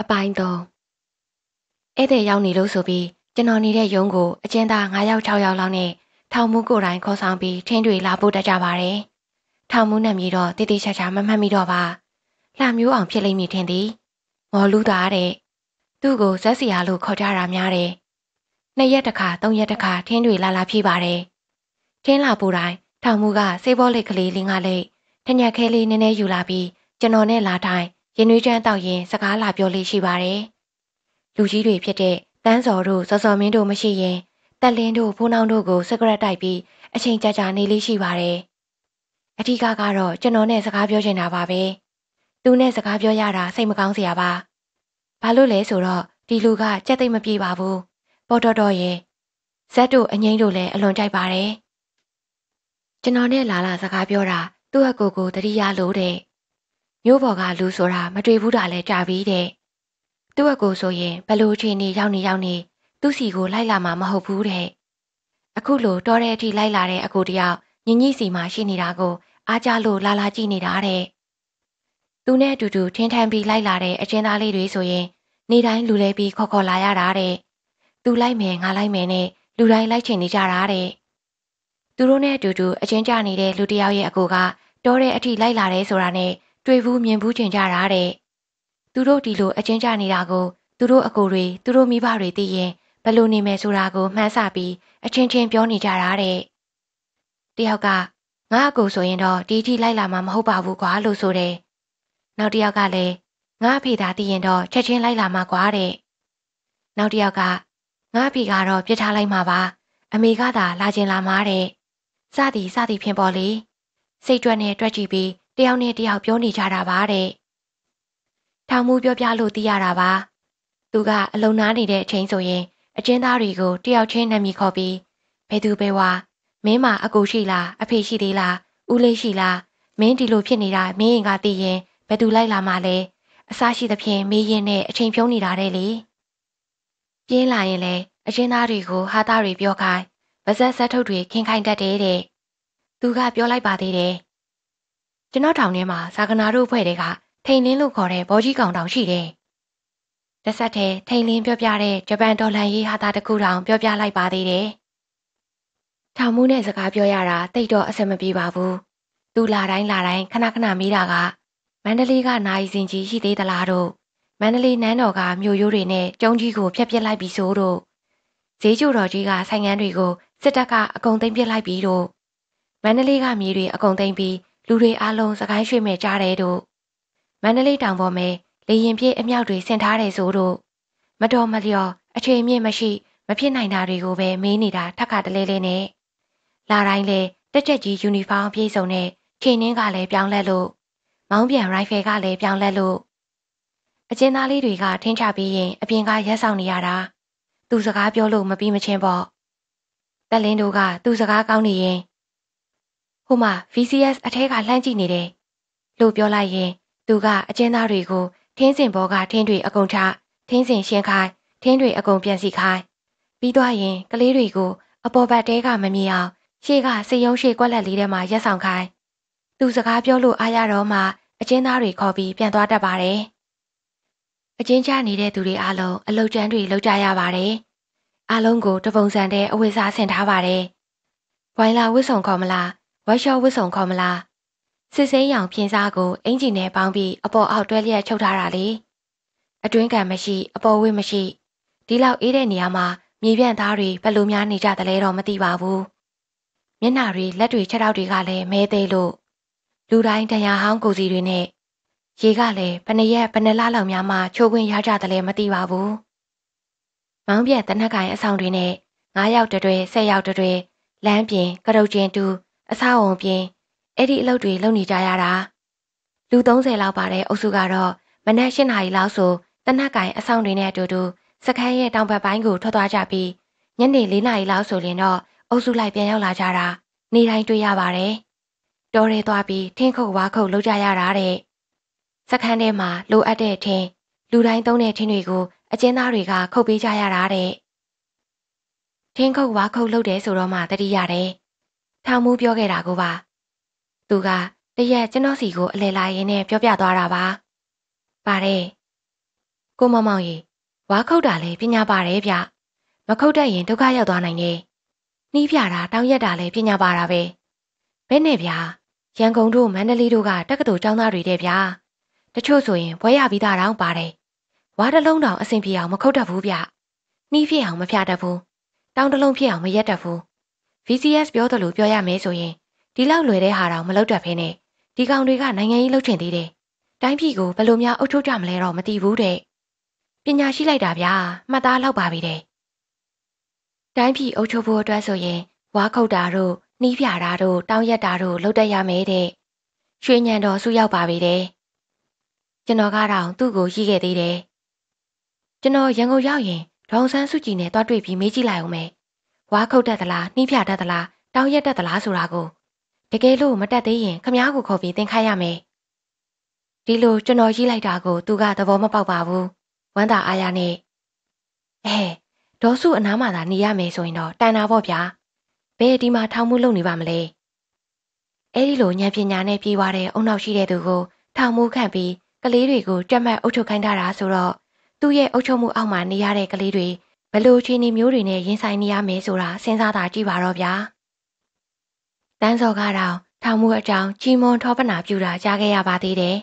အပိုင်း3ဧည့်သည်ရောက်နေလို့ဆိုပြီးကျွန်တော်နေတဲ့ရုံးကိုအကျဉ်းသား9ယောက်6ယောက်လောက်နဲ့ထောင်မှုကိုယ်တိုင်ခေါ်ဆောင်ပြီးထင်းတွေလာပို့တတ်ကြပါတယ်။ထောင်မှုနဲ့မြေတော့တိတိကျကျမမှတ်မိတော့ပါ။လှမျိုးအောင်ဖြစ်လိမ့်မည်ထင်သည်။မော်လူသားတဲ့။သူ့ကိုဇက်စီယာလို့ခေါ်ကြတာများတယ်။နှစ်ရက်တစ်ခါသုံးရက်တစ်ခါထင်းတွေလာလာဖြည့်ပါတယ်။ထင်းလာပို့တိုင်းထောင်မှုကစေးဘောလိတ်ကလေးလင်းကလေးထညက်ခဲလေးနည်းနည်းယူလာပြီးကျွန်တော်နဲ့လာတိုင်းရင်နွေးချမ်းတောက်ရင်စကားလာပြောလေးရှိပါတယ်။လူကြီးတွေဖြစ်တဲ့တန်းစော်တို့စော်စော်မင်းတို့မရှိရင်တက်လင်းတို့ဖိုးနှောင်းတို့ကိုစကရက်တိုက်ပြီးအချိန်ကြာကြာနေလေးရှိပါတယ်။အထူးကတော့ကျွန်တော်နဲ့စကားပြောချင်တာပါပဲ။သူနဲ့စကားပြောရတာစိတ်မကောင်းစရာပါ။ဘာလို့လဲဆိုတော့ဒီလူကကြက်သိမ့်မပြေပါဘူး။ပေါ်တော်တော်ရဲ့ဇက်တို့အငိမ့်တို့လည်းအလွန်ကြိုက်ပါတယ်။ကျွန်တော်နဲ့လာလာစကားပြောတာသူ့အကူကိုတတိယလို့တဲ့။မြို့ပေါ်ကလူဆိုတာမတွေ့ဘူးတာလဲကြာပြီတဲ့သူ့အကိုဆိုရင်ဘလို့ချိန်နေရောက်နေရောက်နေသူ့စီကို လိုက်လာမှာမဟုတ်ဘူးတဲ့အခုလိုတော်တဲ့အထိလိုက်လာတဲ့အကိုတယောက်ညညစီမှာရှိနေတာကိုအားကြလို့လာလာကြည့်နေတာတဲ့သူနဲ့အတူတူထင်းထန်ပြီးလိုက်လာတဲ့အချင်းသားလေးတွေဆိုရင်နေတိုင်းလူလဲပြီးခေါ်ခေါ်လာရတာတဲ့သူလိုက်မယ်ငါလိုက်မယ်နဲ့လူတိုင်းလိုက်ချင်နေကြတာတဲ့သူတို့နဲ့အတူတူအချင်းကြနေတဲ့လူတယောက်ရဲ့အကိုကတော်တဲ့အထိလိုက်လာတယ်ဆိုတာနဲ့တွေ့ဘူးမြင်ဘူးထင်ကြတာတဲ့သူတို့ဒီလိုအချင်းကြနေတာကို သူတို့အကိုတွေသူတို့မိဘတွေသိရင်ဘယ်လိုနေမယ်ဆိုတာကိုမှန်းဆပြီးအချင်းချင်းပြောနေကြတာတဲ့တယောက်ကငါအကိုဆိုရင်တော့ဒီထိလိုက်လာမှာမဟုတ်ပါဘူးကွာလို့ဆိုတယ်နောက်တယောက်ကလည်းငါအဖေသာသိရင်တော့ချက်ချင်းလိုက်လာမှာကွာတဲ့နောက်တယောက်ကငါအဖေကတော့ပြစ်ထားလိုက်မှာပါ အမေကသာလာခြင်းလာမှာတဲ့စသည်စသည်ဖြင့်ပေါ်လေစိတ်တွက်နဲ့တွက်ကြည့်ပြီးတယောက်နဲ့တယောက်ပြောနေကြတာပါတဲ့။ထောင်မှုပြောပြလို့သိရတာပါ။သူကအလုံနာနေတဲ့အချိန်ဆိုရင်အကျဉ်းသားတွေကိုတယောက်ချင်းနာမည်ခေါ်ပြီးဘယ်သူပဲဝါမင်းမအကူရှိလားအဖေရှိသေးလားဦးလေးရှိလားမင်းဒီလိုဖြစ်နေတာမင်းရင်ကသိရင်ဘယ်သူလိုက်လာမှလဲအစရှိသဖြင့်မေးရင်နဲ့အချိန်ဖြုံးနေတာတဲ့လေပြင်းလာရင်လဲအချင်းသားတွေကိုဟာသားတွေပြောခိုင်းဗဇက်ဆက်ထုတ်တွေခင်းခိုင်းတတ်တယ်တဲ့သူကပြောလိုက်ပါသေးတယ်ကျွန်တော်ထောင်ထဲမှာဇာကနာတို့အဖွဲ့တွေကထိန်လင်းလို့ခေါ်တဲ့ဘောကြီးကောင်တောင်ရှိတယ်။တစ်ဆက်တည်းထိန်လင်းပြောပြတဲ့ဂျပန်ဒေါ်လာရေးဟာတာတစ်ခုတောင်ပြောပြလိုက်ပါသေးတယ်။ထောင်မှုနဲ့စကားပြောရတာတိတ်တော့အဆင်မပြေပါဘူး။သူလာတိုင်းလာတိုင်းခဏခဏမေးတာကမန္တလေးကနိုင်စင်ကြီးရှိသေးသလားတို့မန္တလေးနန်းတော်ကမြို့ရိုးတွေနဲ့ကျုံကြီးကိုဖျက်ပစ်လိုက်ပြီဆိုတို့ဈေးကျူတော်ကြီးကဆိုင်ငန်းတွေကိုစစ်တပ်ကအကုန်သိမ်းပစ်လိုက်ပြီတို့မန္တလေးကမြေတွေအကုန်သိမ်းပြီးလူတွေအားလုံးစကိုင်းရွှေ့မဲ့ကြားတယ်တို့မန္တလေးတောင်ပေါ်မှာလေရင်ပြေးအမြောက်တွေဆင်ထားတယ်ဆိုတို့မတော်မလျော်အခြေအမြင့်မရှိမဖြစ်နိုင်တာတွေကိုပဲမေးနေတာထက်ခါတလဲလဲနဲ့လာတိုင်းလဲတက်ကြက်ကြီးယူနီဖောင်းပြည့်စုံတဲ့ချိန်နှင်းကလည်းပြောင်းလဲလို့မောင်းပြန်ရိုင်ဖယ်ကလည်းပြောင်းလဲလို့အကျဉ်းသားလေးတွေကထင်းချပြီးရင်အပြင်ကရက်ဆောင်နေရတာသူစကားပြောလို့မပြီးမချင်းပေါ့တက်လင်းတို့ကသူစကားကောင်းနေရင်ဟိုမှာ VCS အထဲကလှမ်းကြည့်နေတယ်လို့ပြောလိုက်ရင် သူကအကျဉ်းသားတွေကိုထင်းစင်ဘောကထင်းတွေ အကုန်ချထင်းစင်ရှင်းခိုင်းထင်းတွေအကုန်ပြန်စီခိုင်းပြီးသွားရင် ကလေးတွေကိုအပေါ်ဘက်တဲကမမြင်အောင်ရှေ့ကစေယုံရှေ့ကွက်လက်လေးထဲမှာရက်ဆောင်ခိုင်းသူစကားပြောလို့အားရတော့မှအကျဉ်းသားတွေခေါ်ပြီးပြန်သွားတတ်ပါတယ်အကျဉ်းချနေတဲ့သူတွေအားလုံးအလုတ်ကျန်းတွေလောက်ကြရပါတယ်အားလုံးကိုတပုံစံတဲ့အဝိစားဆင်ထားပါတယ်ဝိုင်လာဝစ်ဆောင်ခေါ်မလားဝက်ရှော့ဝတ်ဆောင်ခေါ်မလားစစ်စိမ်းရောင်ပြင်းစားကို အင်ဂျင်နဲ့ပေါင်းပြီးအပေါ်အောက်တွဲလျက်ချုပ်ထားတာလေအတွင်းကံမရှိ အပေါ်ဝေးမရှိဒီလောက်အေးတဲ့နေရာမှာမြေပြန့်သားတွေဘယ်လိုများနေကြသလဲတော့မသိပါဘူးမျက်နှာတွေလက်တွေခြေထောက်တွေကလည်းမဲသေးလို့လူတိုင်းဒဏ်ရာဟောင်းကိုစီတွေနဲ့ရေကလည်းဘယ်နှရက်ဘယ်နှလလောက်များမှချိုးခွင်းရကြသလဲမသိပါဘူးမောင်းပြက်တနက်ကင်အဆောင်တွေနဲ့9ရောက်တွဲ10ရောက်တွဲလမ်းပြင်ကရုတ်ကျင်းတူအဆောက်အုံပြင်အဲ့ဒီအလုပ်တွေ လုပ်နေကြရတာလူ30လောက်ပါတဲ့အုပ်စုကတော့မနက်7နာရီလောက်ဆိုတနက်ကင်အဆောင်တွေနဲ့အတူတူစခန်းရဲ့တောင်ဘက်ပိုင်းကိုထွက်သွားကြပြီးညနေ4နာရီလောက်ဆိုရင်တော့အုပ်စုလိုက်ပြန်ရောက်လာကြတာနေတိုင်းတွေ့ရပါတယ်တော်ရဲသွားပြီးထင်းခုတ်ဝါခုတ်လုပ်ကြရတာတဲ့စခန်းထဲမှာလိုအပ်တဲ့ထင်းလူတိုင်းသုံးတဲ့ထင်းတွေကိုအကျဉ်းသားတွေကခုတ်ပေးကြရတာတဲ့ထင်းခုတ်ဝါခုတ်လုပ်တယ်ဆိုတော့မှတတိရတယ်ထောင်မူးပြောခဲ့တာကိုပါသူကတရက်ကျွန်တော်စီကိုအလဲလာရင်းနဲ့ပြောပြသွားတာပါပါတယ်ကိုမောင်မောင်ကြီးဝါခုတ်တာလဲပညာပါတယ်ဗျမခုတ်တတ်ရင်ဒုက္ခရောက်သွားနိုင်တယ်နှီးပြတာတောင်းရက်တာလဲပညာပါတာပဲဘဲနဲ့ဗျာရန်ကုန်တို့မန္တလေးတို့ကတက္ကသိုလ်ကျောင်းသားတွေတဲ့ဗျာတချို့ဆိုရင်ဘွဲရပြီးသားတောင်ပါတယ်ဝါတလုံးတောင်အဆင်ပြေအောင်မခုတ်တတ်ဘူးဗျနှီးပြအောင်မဖြတ်တတ်ဘူးတောင်းတလုံးပြအောင်မရက်တတ်ဘူး VCS ပြောသလိုပြောရမယ်ဆိုရင်ဒီလောက်လွယ်တဲ့ဟာတော့မလုပ်တတ်ဖ ೇನೆ ဒီကောင်တွေကနိုင်ငံရေးလှုပ်ချင်သေးတယ်။တိုင်းပြည်ကိုဘယ်လိုများအုပ်ချုပ်ကြမလဲတော့မသိဘူးတဲ့။ပညာရှိလိုက်တာဗျာမှတ်သားလောက်ပါပြီတဲ့။တိုင်းပြည်အုပ်ချုပ်ဖို့အတွက်ဆိုရင်ဝါခုတ်တာတို့နှီးပြတာတို့တောင်းရက်တာတို့လုပ်တတ်ရမယ်တဲ့။ရွှေညံတော်စုရောက်ပါပြီတဲ့။ကျွန်တော်ကတော့သူ့ကိုရှိခဲ့သေးတယ်။ကျွန်တော်ရန်ကုန်ရောက်ရင်ဒေါန်ဆန်းစုကြည်နဲ့တွားတွေ့ပြီးမေးကြည့်လိုက်အောင်မယ်။ဝါခုတ်တတ်သလားနှီးပြတတ်သလားတောင်းရက်တတ်သလားဆိုတာကိုတကယ်လို့မတက်သေးရင်ခမားကိုခေါ်ပြီးသင်ခိုင်းရမယ်ဒီလိုကျွန်တော်ရေးလိုက်တာကိုသူကသဘောမပေါက်ပါဘူးဝမ်းသာအားရနဲ့အဲဒေါ်စုအနားမှာသာနေရမယ်ဆိုရင်တော့တန်တာပေါ့ဗျာဘယ်ဒီမှာထောင်မှုလုပ်နေပါမလဲအဲဒီလိုဉာဏ်ပညာနဲ့ပြေးွားတဲ့အုံနောက်ရှိတဲ့သူကိုထောင်မှုခန့်ပြီးကလေးတွေကိုကြက်မှတ်အုပ်ချုပ်ခိုင်းတာဆိုတော့သူ့ရဲ့အုပ်ချုပ်မှုအောက်မှာနေရတဲ့ကလေးတွေဘလို့အခြေအနေမျိုးတွေနဲ့ရင်ဆိုင်နေရမယ်ဆိုတာစဉ်းစားတာကြည့်ပါတော့ဗျာ။တန်းစော်ကတော့ထောင်မှုအကြောင်းကြီးမွန်ထောပနာပြူတာကြားခဲ့ရပါသေးတယ်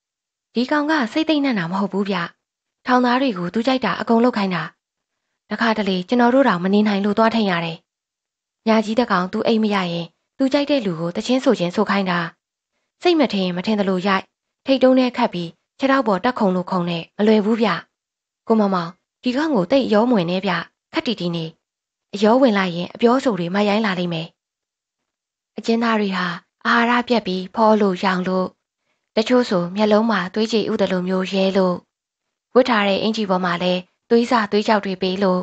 ။ဒီကောင်ကစိတ်သိမ့်နှံ့တာမဟုတ်ဘူးဗျ။ထောင်သားတွေကိုသူကြိုက်တာအကုန်လုတ်ခိုင်းတာ။တခါတလေကျွန်တော်တို့တောင်မနေနိုင်လို့သွားထိုင်ရတယ်။ညာကြီးတကောင်သူအိတ်မရရင်သူကြိုက်တဲ့လူကိုတချင်းဆိုချင်းဆိုခိုင်းတာ။စိတ်မထင်မထင်သလိုရိုက်ထိတ်တုံးနဲ့ခတ်ပြီးခြေထောက်ပေါ်တက်ခုံလို့ခုံနဲ့မလွယ်ဘူးဗျ။ကိုမမောင်ဒီကောင်ကိုတိတ်ရောမွင်နေဗျခက်တီတီနေအယောဝင်လိုက်ရင်အပြောဆိုတွေမရိုင်းလာလိမ့်မယ်အကျဉ်းသားတွေဟာအာဟာရပြက်ပြီးဖောလို့ရောင်လို့တချို့ဆိုမျက်လုံးမှာသွေးကြည်ဥဒလိုမျိုးရဲလို့ဝတ်ထားတဲ့အင်ဂျီပေါ်မှာလည်းသွေးစာသွေးကြောက်တွေပေးလို့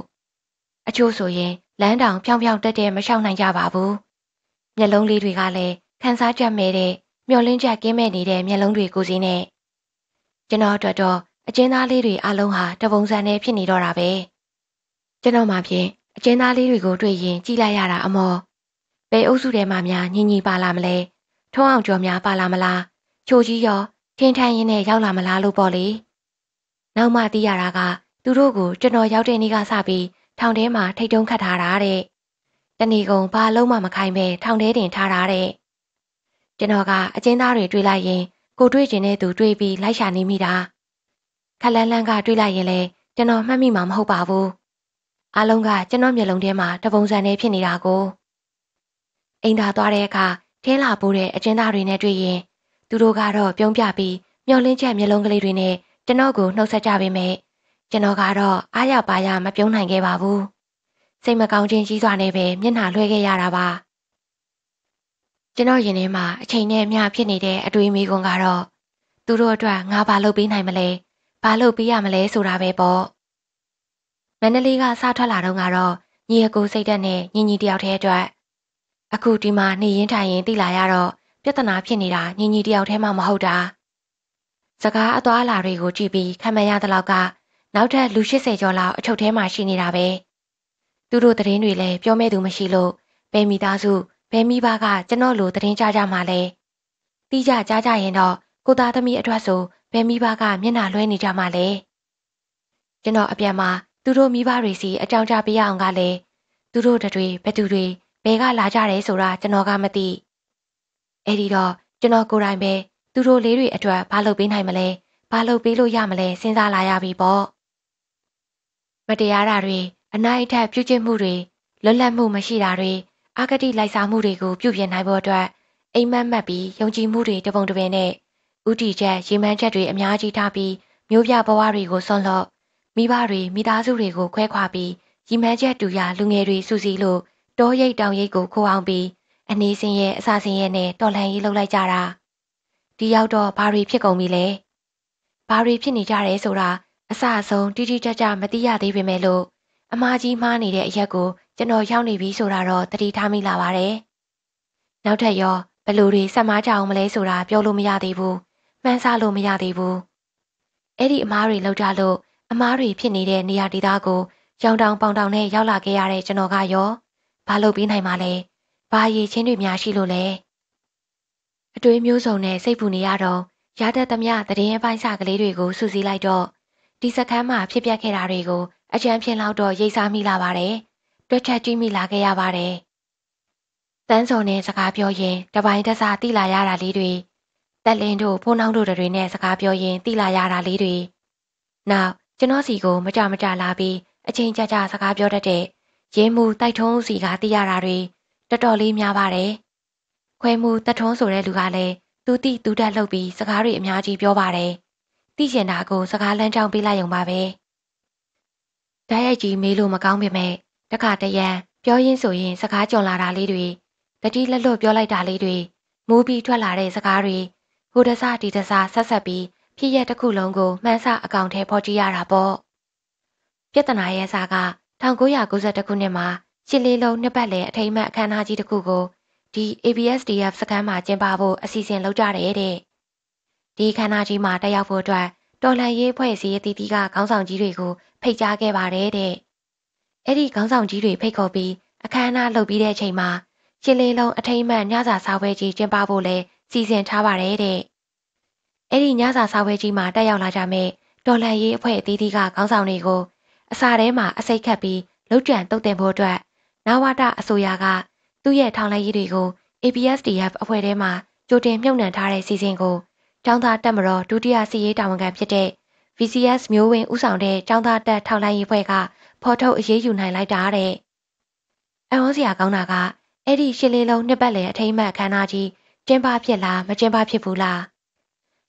အချို့ဆိုရင်လမ်းတောင်ဖြောင်ဖြောင်တက်တက်မလျှောက်နိုင်ကြပါဘူးမျက်လုံးလေးတွေကလည်းခန်းစားချက်မဲ့တဲ့မျောလင်းချက်ကင်းမဲ့နေတဲ့မျက်လုံးတွေကိုစီနဲ့ကျွန်တော်တို့တော့အကျဉ်းသားလေးတွေအလုံးဟာတပုံစံနဲ့ဖြစ်နေတော့တာပဲကျွန်တော်မှဖြင့်အကျဉ်းသားလေးတွေကိုတွေ့ရင်ကြည်လိုက်ရတာအမော်ဘယ်အုပ်စုထဲမှာများညီညီပါလာမလဲထုံးအောင်ကျော်များပါလာမလားချိုကြီးရောထင်ထန်ရင်နဲ့ရောက်လာမလားလို့ပေါ့လေနောက်မှသိရတာကသူတို့ကိုကျွန်တော်ရောက်တဲ့နေ့ကစပြီးထောင်ထဲမှာထိတ်တုံးခတ်ထားတာတဲ့တဏီကုံဘာလုံးမှမခိုင်းပဲထောင်ထဲတင်ထားတာတဲ့ကျွန်တော်ကအကျဉ်းသားတွေတွေ့လိုက်ရင် ကိုတွေ့ကျင်တဲ့သူတွေ့ပြီးလိုက်ရှာနေမိတာခက်လန်းလန်းကတွေးလိုက်ရင်လည်းကျွန်တော်မှတ်မိမှာမဟုတ်ပါဘူး။အားလုံးကကျွန်တော်မျက်လုံးထဲမှာတပုံစံနဲ့ဖြစ်နေတာကိုအိမ်သာသွားတဲ့အခါထင်းလာပိုးတဲ့အကျဉ်းသားတွေနဲ့တွေ့ရင်သူတို့ကတော့ပြုံးပြပြီးမျောလင်းချက်မျက်လုံးကလေးတွေနဲ့ကျွန်တော်ကိုနှုတ်ဆက်ကြပေမဲ့ကျွန်တော်ကတော့အားရပါရမပြုံးနိုင်ခဲ့ပါဘူး။စိတ်မကောင်းခြင်းကြီးစွာနဲ့ပဲမျက်နှာလွှဲခဲ့ရတာပါ။ကျွန်တော်ရင်ထဲမှာအချိန်နဲ့အမျှဖြစ်နေတဲ့အတွေးမိကွန်းကတော့သူတို့အတွက်ငါဘာလုပ်ပေးနိုင်မလဲ။ဘာလုပ်ပေးရမလဲဆိုတာပဲပေါ့မန္တလေးကစထွက်လာတော့ကတော့ညီအကိုစိတ်တက်နဲ့ညီညီတယောက်တည်းအတွက်အခုဒီမှာနေရင်ထိုင်ရင်သိလာရတော့ပြဿနာဖြစ်နေတာညီညီတယောက်တည်းမှမဟုတ်တာစကားအသွားအလာတွေကိုကြည့်ပြီးခံမရတဲ့လောက်ကနောက်ထပ်လူ80ကျော်လောက်အချုပ်ထဲမှာရှိနေတာပဲသူတို့သတင်းတွေလည်းပြောမဲ့သူမရှိလို့ဘယ်မိသားစုဘယ်မိဘကကျွန်တော်လိုသတင်းကြားကြမှာလဲတီးကြကြားကြရင်တော့ကိုသားသမီးအတွက်ဆိုဘယ်မိဘကမျက်နှာလွှဲနေကြမှာလဲကျွန်တော်အပြန်မှာသူတို့မိဘတွေစီအကြောင်းကြားပေးရအောင်ကလည်းသူတို့တွေဘယ်သူတွေဘယ်ကလာကြတယ်ဆိုတာကျွန်တော်ကမသိအဲ့ဒီတော့ကျွန်တော်ကိုယ်တိုင်ပဲသူတို့လေးတွေအတွက်ဘာလုပ်ပေးနိုင်မလဲဘာလုပ်ပေးလို့ရမလဲစဉ်းစားလာရပြီပေါ့မတရားတာတွေအနိုင်အထက်ပြုကျင့်မှုတွေလွတ်လပ်မှုမရှိတာတွေအာဂတိလိုက်စားမှုတွေကိုပြုပြင်နိုင်ဖို့အတွက်အိမ်မက်မက်ပြီးယုံကြည်မှုတွေတပုံတပင်နဲ့ဥတီချက်ရေမှန်းချက်တွေအများကြီးထားပြီးမျိုးပြဘဝတွေကိုဆွန့်လော့မိဘတွေမိသားစုတွေကိုခွဲခွာပြီးရေမှန်းချက်တူရလူငယ်တွေစုစည်းလို့တောရိပ်တောင်ရိပ်ကိုခိုးအောင်ပြီးအနေစင်ရဲ့အစာစင်ရဲ့နဲ့တော်လှန်ရေးလုပ်လိုက်ကြတာဒီရောက်တော့ဘာတွေဖြစ်ကုန်ပြီလဲဘာတွေဖြစ်နေကြတယ်ဆိုတာအစအဆုံးတိတိကျကျမသိရသေးပေမဲ့လို့အမားကြီးမှားနေတဲ့အရက်ကိုကျွန်တော်ရောက်နေပြီဆိုတာတော့သတိထားမိလာပါတယ်နောက်ထပ်ရောဘယ်လိုတွေဆက်မားကြအောင်မလဲဆိုတာပြောလို့မရသေးဘူးမှန်းဆလို့မရသေးဘူး။အဲ့ဒီအမားတွေလောက်ကြလို့အမားတွေဖြစ်နေတဲ့နေရာဒေသကိုရောင်တောင်ပေါင်တောင်နဲ့ရောက်လာခဲ့ရတဲ့ကျွန်တော်ကရောဘာလုပ်ပြီးနိုင်မှာလဲ။ဘာရည်ချင်းတွေများရှိလို့လဲ။အတွေးမျိုးစုံနဲ့စိတ်ပူနေရတော့ရတတ်သမျှတရင်ပိုင်းစကလေးတွေကိုစူးစီးလိုက်တော့ဒီစကမ်းမှာဖြစ်ပျက်ခဲ့တာတွေကိုအကြံဖြင့်လောက်တော့ရိပ်စားမိလာပါတယ်။တွက်ချက်ကြည့်မိလာခဲ့ရပါတယ်။တန်းစော်နဲ့စကားပြောရင်တပိုင်းတစသိလာရတာလေးတွေတက်လင်းတို့ဖိုးနှောင်းတို့တွေနဲ့စကားပြောရင်းတိလာရတာလေးတွေနောက်ကျွန်တော်စီကိုမကြမကြလာပြီးအချိန်ကြာကြာစကားပြောတတ်တဲ့ရင်းမှုတိုက်ထုံးစီကတိရတာတွေတော်တော်လေးများပါတယ်ခွဲမှုတက်ထုံးဆိုတဲ့လူကလည်းသူတိသူတက်လှုပ်ပြီးစကားတွေအများကြီးပြောပါတယ်သိကျင်တာကိုစကားလမ်းကြောင်းပေးလိုက်ုံပါပဲဓာတ်ရိုက်ကြီးမေးလို့မကောင်းပေမဲ့တခါတရံပြောရင်းဆိုရင်စကားကြော်လာတာလေးတွေတတိလက်လွတ်ပြောလိုက်တာလေးတွေမူးပြီးထွက်လာတဲ့စကားတွေဟိုတစဒီတစဆက်ဆက်ပြီးဖြစ်ရက်တစ်ခုလုံးကိုမှန်းဆအကောင့်ထဲပေါ်ကြည့်ရတာပေါ့ပြဿနာရဲ့စာက1992ခုနှစ်မှာရှစ်လေးလုံးနှစ်ပတ်လည်အထိမ်းအမှတ်အခမ်းအနားကြီးတစ်ခုကိုဒီ ABSDF စခန်းမှာကျင်းပဖို့အစီအစဉ်လုပ်ကြတယ်တဲ့ဒီအခမ်းအနားကြီးမှာတက်ရောက်ဖို့အတွက်တော်လှန်ရေးဖွဲ့စည်းရေးတီတီကခေါင်းဆောင်ကြီးတွေကိုဖိတ်ကြားခဲ့ပါတယ်တဲ့အဲ့ဒီခေါင်းဆောင်ကြီးတွေဖိတ်ခေါ်ပြီးအခမ်းအနားလုပ်ပြီးတဲ့အချိန်မှာရှစ်လေးလုံးအထိမ်းအမှတ်ညစာစားပွဲကြီးကျင်းပဖို့လဲစီစဉ်ထားပါတယ်တဲ့။အဲ့ဒီညစာစားပွဲကြီးမှာတက်ရောက်လာကြမဲ့ဒေါ်လန်ရေးအဖွဲ့အသီးသီးကခေါင်းဆောင်တွေကိုအစာထဲမှာအစိတ်ခတ်ပြီးလှုပ်ကြံတုတ်တင်ဖို့အတွက်နာဝတအစိုးရကသူ့ရဲ့ထောင်လိုက်ရည်တွေကို APSDF အဖွဲ့ထဲမှာကြိုတင်မြုပ်နှံထားတဲ့စီစဉ်ကိုចောင်းသားတက်မတော်ဒုတိယစီရေးတာဝန်ခံဖြစ်တဲ့ VCS မျိုးဝင်ဦးဆောင်တဲ့ចောင်းသားတက်ထောက်လိုက်ရေးဖွဲ့ကဖော်ထုတ်အရေးယူနိုင်လိုက်တာတဲ့။အဟောစရာကောင်းတာကအဲ့ဒီရှစ်လေးလုံးနှစ်ပတ်လည်အထိမ့်မှတ်ခန်းသားကြီးကျင်းပဖြစ်လားမကျင်းပဖြစ်ဘူးလား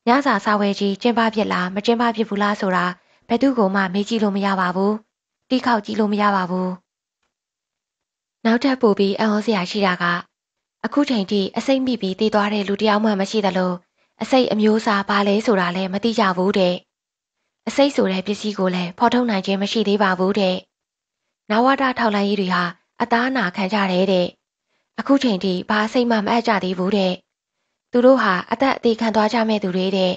ညစာစာဝယ်ကြီးကျင်းပဖြစ်လားမကျင်းပဖြစ်ဘူးလားဆိုတာဘယ်သူကမှမေးကြည့်လို့မရပါဘူးတိခောက်ကြည့်လို့မရပါဘူးနောက်ထပ်ပို့ပြီးအံ့ဩစရာရှိတာက အခုချိန်ထိအစိမ့်မိပြီးတည်သွားတဲ့လူတယောက်မှမရှိသလိုအစိမ့်အမျိုးအစားပါလဲဆိုတာလည်းမသိကြဘူးတဲ့အစိမ့်ဆိုတဲ့ပစ္စည်းကိုလည်းဖော်ထုတ်နိုင်ခြင်းမရှိသေးပါဘူးတဲ့နဝတာထောက်လိုင်းရေးတွေဟာအသားနာခံကြတယ်တဲ့အခုချိန်ထိဘာစိတ်မှမအပ်ကြသေးဘူးတဲ့သူတို့ဟာအသက်အသေးခံသွားကြမဲ့သူတွေတဲ့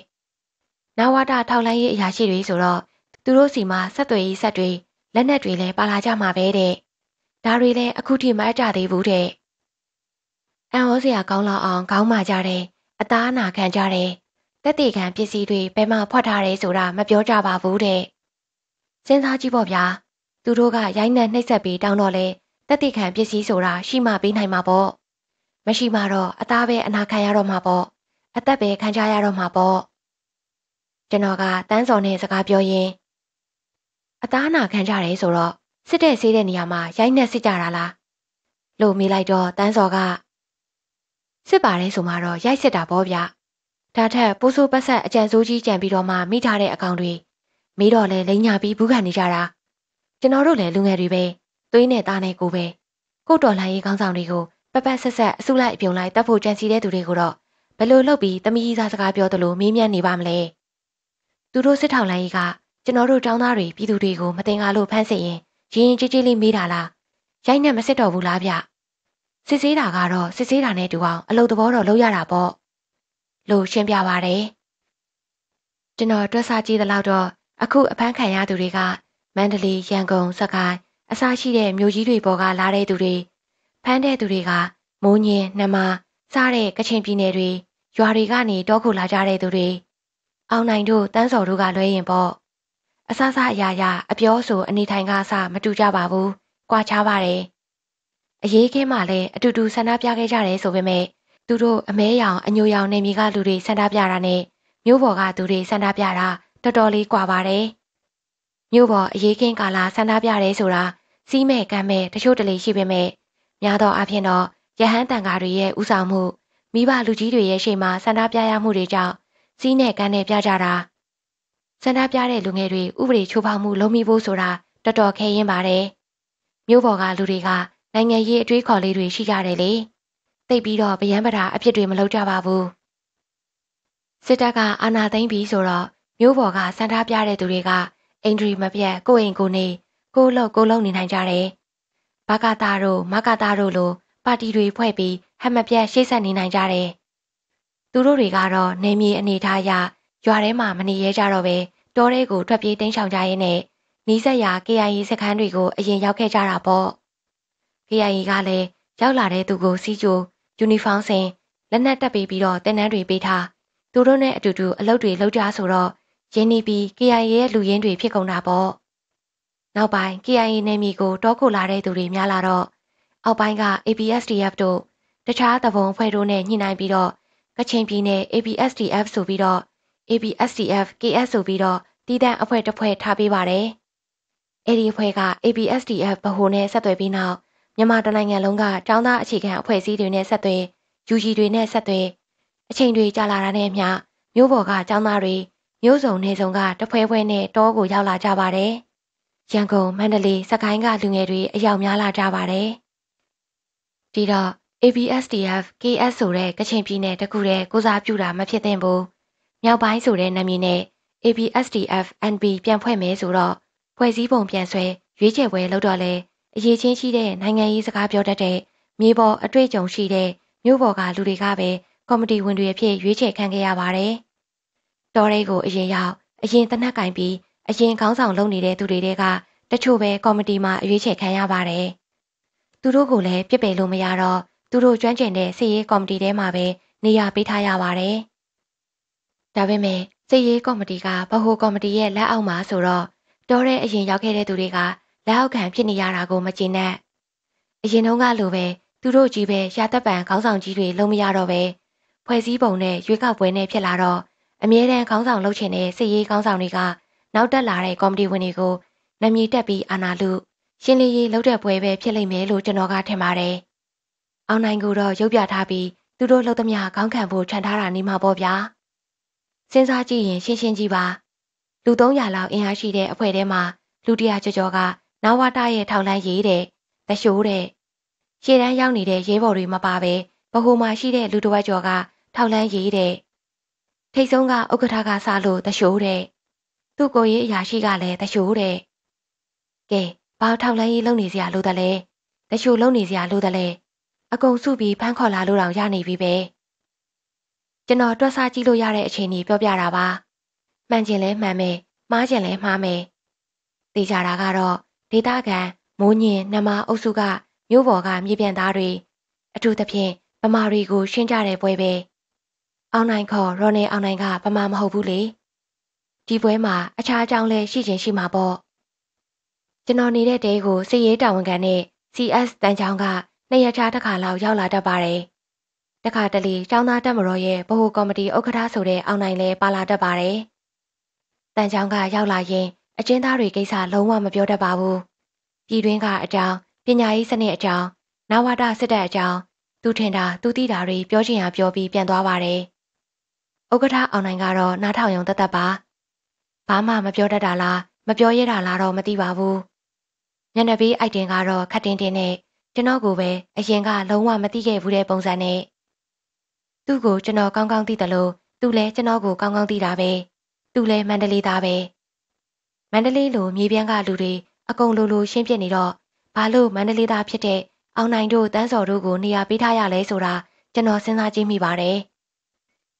နဝတာထောက်လိုင်းရေးအရာရှိတွေဆိုတော့သူတို့စီမှာဆက်သွယ်ရေးဆက်တွေလက်နက်တွေလည်းပါလာကြမှာပဲတဲ့ဒါတွေလည်းအခုထိမအပ်ကြသေးဘူးတဲ့အံဩစရာကောင်းလောက်အောင်ခေါင်းမာကြတယ်အသားနာခံကြတယ်တက်တေခံပစ္စည်းတွေဘယ်မှာဖွက်ထားတယ်ဆိုတာမပြောကြပါဘူးတဲ့စဉ်းစားကြည့်ပေါ့ဗျာသူတို့ကရိုင်းနှက်နှိပ်စက်ပြီးတောင်းတော့လဲတက်တိခံပစ္စည်းဆိုတာရှိမှပေးနိုင်မှာပေါ့မရှိမှတော့အသားပဲအနာခံရတော့မှာပေါ့အသက်ပဲခံကြရတော့မှာပေါ့ကျွန်တော်ကတန်းစော်နဲ့စကားပြောရင်းအသားနာခံကြတယ်ဆိုတော့စစ်တဲ့ဆေးတဲ့နေရာမှာရိုက်နှက်စစ်ကြတာလားလို့မေးလိုက်တော့တန်းစော်ကစစ်ပါတယ်ဆိုမှတော့ရိုက်စစ်တာပေါ့ဗျဒါထက်ပိုးဆိုးပတ်ဆက်အကြံစိုးကြီးကြံပြီးတော့မှမိထားတဲ့အကောင်တွေမေးတော့လဲလိန်ညာပြီးဘူးခံနေကြတာကျွန်တော်တို့လည်းလူငယ်တွေပဲသွေးနဲ့သားနဲ့ကိုပဲကိုတော်လှန်ရေးခေါင်းဆောင်တွေကိုပပဆက်ဆက်အစုလိုက်အပြုံလိုက်တတ်ဖို့ကြံစီတဲ့သူတွေကိုတော့ဘယ်လိုလုပ်ပြီးတမိကြီးစားစကားပြောသလိုမေးမြန်းနေပါမလဲသူတို့စစ်ထောင်လိုင်းကြီးကကျွန်တော်တို့တောင်းသားတွေပြည်သူတွေကိုမတင်ကားလို့ဖမ်းဆီးရင်ရင်ကြီးကြီးလေးမေးတာလားရိုက်နဲ့မစစ်တော့ဘူးလားဗျစစ်ဆေးတာကတော့စစ်ဆေးတာနဲ့တူအောင် အလုပ်သဘောတော့လုပ်ရတာပေါ့လို့ရှင်းပြပါတယ်ကျွန်တော်တွက်ဆကြည့်သလောက်တော့အခုအဖမ်းခံရသူတွေကမန္တလေးရန်ကုန်စကိုင်းအစားရှိတဲ့မြို့ကြီးတွေပေါ်ကလာတဲ့သူတွေဖမ်းတဲ့သူတွေကမိုးညင်နှမစားတဲ့ကချင်ပြည်နယ်တွေရွာတွေကနေတောခုလာကြတဲ့သူတွေအောင်နိုင်တို့တန်းစော်တို့ကလွဲရင်ပေါ့အစစအရာရာအပြောဆိုအနေထိုင်ကအစမတူကြပါဘူး။ကွာခြားပါတယ်။အရေးခင်းမှလည်းအတူတူဆန္ဒပြခဲ့ကြတယ်ဆိုပေမဲ့သူတို့အမဲရောင်အညိုရောင်နေမြေကလူတွေဆန္ဒပြတာနဲ့မြို့ပေါ်ကသူတွေဆန္ဒပြတာတော်တော်လေးကွာပါတယ်မြို့ပေါ်အရေးကင်းကာလဆန္ဒပြရဲဆိုတာစီးမဲ့ကမ်းမဲ့တချို့တလေရှိပေမဲ့များသောအားဖြင့်တော့ရဟန်းတန်ဃာတွေရဲ့ဥဆောင်မှုမိဘလူကြီးတွေရဲ့ရှေ့မှာဆန္ဒပြရမှုတွေကြောင့်စီးနဲ့ကမ်းနဲ့ပြကြတာဆန္ဒပြတဲ့လူငယ်တွေဥပဒေချိုးဖောက်မှုလုံးမိဖို့ဆိုတာတော်တော်ခဲရင်ပါတယ်မြို့ပေါ်ကလူတွေကနိုင်ငံရေးအတွေးခေါ်လေးတွေရှိကြတယ်လေသိပြီးတော့ဗျံပဒါအဖြစ်တွေမလုပ်ကြပါဘူးစစ်တပ်ကအာဏာသိမ်းပြီးဆိုတော့မြို့ပေါ်ကဆန္ဒပြတဲ့သူတွေကအင်ဒရီမပြတ်ကိုအိမ်ကိုနေကိုလောက်ကိုလုံးနေနိုင်ကြတယ်။ဘာကာတာတို့မကာတာတို့လိုပါတီတွေဖွဲ့ပြီးဟမပြတ်ရှေ့ဆက်နေနိုင်ကြတယ်။သူတို့တွေကတော့နေမြေအနေထားရရွာထဲမှာမနေရဲကြတော့ပဲတောထဲကိုထွက်ပြေးတိမ်းရှောင်ကြရင်းနဲ့နီးစပ်ရာ KIA စခန်းတွေကိုအရင်ရောက်ခဲ့ကြတာပေါ့။ KIA ကလည်းရောက်လာတဲ့သူကိုစီချိုယူနီဖောင်းစင်လက်နက်တပ်ပေးပြီးတော့တင်နန်းတွေပေးထားသူတို့နဲ့အတူတူအလုပ်တွေလုပ်ကြဆိုတော့ရင်းနှီးပြီး KIA ရဲ့လူရင်းတွေဖြစ်ကုန်တာပေါ့။နောက်ပိုင်း KIA နယ်မြေကိုတောခိုလာတဲ့သူတွေများလာတော့အောက်ပိုင်းက APSDF တို့တခြားသဘုံဖွဲ့တို့နဲ့ညှိနှိုင်းပြီးတော့ကချင်ပြည်နယ် APSDF ဆိုပြီးတော့ APSDF KS ဆိုပြီးတော့တည်တံ့အဖွဲ့တစ်ဖွဲ့ထားပေးပါတယ်။အဲ့ဒီအဖွဲ့က APSDF ဗဟိုနဲ့ဆက်သွယ်ပြီးနောက်မြန်မာတနိုင်ငံလုံးကចောင်းသားအခြေခံအဖွဲ့အစည်းတွေနဲ့ဆက်သွယ် UG တွေနဲ့ဆက်သွယ်အချိန်တွေကြာလာတာနဲ့အမျှမျိုးပေါ်ကចောင်းသားတွေမြို့စုံနေစုံကတဖွဲဖွဲနဲ့တောကိုရောက်လာကြပါတယ်။ရန်ကုန်မန္တလေးစကိုင်းကလူငယ်တွေအရောက်များလာကြပါတယ်။ဒီတော့ ABSDF KS ဆိုတဲ့ကချင်ပြည်နယ်တခုတည်းကိုစားပြုတာမဖြစ်သင့်ဘူး။မြောက်ပိုင်းဆိုတဲ့နာမည်နဲ့ ABSDF NB ပြန်ဖွဲ့မယ်ဆိုတော့ဖွဲ့စည်းပုံပြန်ဆွဲရွေးချယ်ပွဲလုပ်တော့လဲအရေးချင်းရှိတဲ့နိုင်ငံရေးစကားပြောတတ်တဲ့မြေပေါ်အတွေ့အကြုံရှိတဲ့မြို့ပေါ်ကလူတွေကပဲကော်မတီဝင်တွေအဖြစ်ရွေးချယ်ခံခဲ့ရပါတယ်။တော်ရဲကိုအရင်ရောက်အရင်တနက်ကင်ပြီးအရင်ခေါင်းဆောင်လုပ်နေတဲ့သူတွေတဲကတချို့ပဲကော်မတီမှာအရွေးချယ်ခံရပါတယ်။သူတို့ကိုလည်းပြစ်ပယ်လို့မရတော့သူတို့ကျွမ်းကျင်တဲ့စီရေးကော်မတီထဲမှာပဲနေရာပေးထားရပါတယ်။ဒါပေမဲ့စီရေးကော်မတီကဗဟိုကော်မတီရဲ့လက်အောက်မှာဆိုတော့တော်ရဲအရင်ရောက်ခဲ့တဲ့သူတွေကလက်အောက်ခံဖြစ်နေရတာကိုမကျေနပ်။အရင်တုန်းကလိုပဲသူတို့ကြီးပဲရာသက်ပံခေါင်းဆောင်ကြီးတွေ လုံးမရတော့ပဲဖွဲ့စည်းပုံနဲ့ရွေးကောက်ပွဲနဲ့ဖြစ်လာတော့အမြဲတမ်းခေါင်းဆောင်လုပ်ချင်တဲ့စစ်ရေးခေါင်းဆောင်တွေကနောက်တက်လာတဲ့ကော်မတီဝင်တွေကိုနမည်တက်ပြီးအာဏာလုရှင်းလင်းရေးလုပ်တဲ့ပွဲပဲဖြစ်လိမ့်မယ်လို့ကျွန်တော်ကထင်ပါတယ်။အောင်နိုင်ကိုတော့ရုပ်ပြထားပြီးသူတို့လှုပ်သမျှခေါင်းခံဖို့ခြံထားတာနေမှာပေါ့ဗျာ။စဉ်းစားကြည့်ရင်ရှင်းရှင်းကြီးပါ။လူ300လောက်အင်အားရှိတဲ့အဖွဲ့ထဲမှာလူ100ကျော်ကျော်ကနာဝတာရဲ့ထောက်လန်းရေးတဲ့တရှိုးတဲ့ရှေ့တန်းရောက်နေတဲ့ရဲဘော်တွေမပါပဲဘဟုမှာရှိတဲ့လူတစ်ဝက်ကျော်ကထောက်လန်းရေးတဲ့ထိတ်ဆုံးကဥက္ကဋ္ဌကစလို့တရှိုးတဲ့သူ့ကိုရေးအရာရှိကလည်းတရှိုးတဲ့ကဲဘာထောက်လန်းရေးလုပ်နေစရာလိုတယ်လဲတရှိုးလုပ်နေစရာလိုတယ်လဲအကုန်စုပြီးဖမ်းခေါ်လာလို့တောင်ရနေပြီပဲကျွန်တော်တွက်ဆကြည့်လို့ရတဲ့အချိန်ကြီးပြောပြတာပါမှန်ကျင်လဲမှန်မယ်မှားကျင်လဲမှားမယ်သိကြတာကတော့ဒေတာကန်မိုးညင်နမအုပ်စုကမြို့ပေါ်ကမြေပြန်သားတွေအထူးသဖြင့်ဗမာတွေကိုရှင်းကြတဲ့ပွဲပဲ။အောင်နိုင်ခေါ်ရော်နေအောင်နိုင်ကပမာမဟုတ်ဘူးလေဒီပွဲမှာ အခြားအကြောင်းလဲရှိချင်းရှိမှာပေါ့ကျွန်တော်နေတဲ့တဲကိုစစ်ရေးတာဝန်ခံနဲ့ CS တန်ချောင်းကနှစ်ရက်ခြားတစ်ခါလောက်ရောက်လာတတ်ပါတယ်တခါတလေចောင်းသားတက်မတော်ရဲ့ဘဟုကော်မတီဥက္ကဋ္ဌဆိုတဲ့အောင်နိုင်လဲပါလာတတ်ပါတယ်တန်ချောင်းကရောက်လာရင်အကျဉ်းသားတွေကိစ္စလုံးဝမပြောတတ်ပါဘူးပြည်တွင်းကအကြောင်းပညာရေးစနစ်အကြောင်းနဝတစစ်တပ်အကြောင်းသူထင်တာသူသိတာတွေပြောချင်တာပြောပြီးပြန်သွားပါတယ်ဥက္ကဋ္ဌအောင်နိုင်ကတော့နားထောင်ရုံသက်သက်ပါဘာမှမပြောတတ်တာလားမပြောရတာလားတော့မသိပါဘူးညနေပေးအိုက်တင်ကတော့ခက်တင်တင်နဲ့ကျွန်တော်ကိုပဲအရင်က လုံးဝမသိခဲ့ဘူးတဲ့ပုံစံနဲ့သူ့ကိုကျွန်တော်ကောင်းကောင်းသိတယ်လို့သူလည်းကျွန်တော်ကိုကောင်းကောင်းသိတာပဲသူလည်းမန္တလေးသားပဲမန္တလေးလိုမြေပြန့်ကလူတွေအကုန်လုံးလိုရှင်းပြနေတော့ဘာလို့မန္တလေးသားဖြစ်တဲ့အောင်နိုင်တို့တန်းစော်တို့ကိုနေရာပေးထားရလဲဆိုတာကျွန်တော်စဉ်းစားကြည့်မိပါတယ်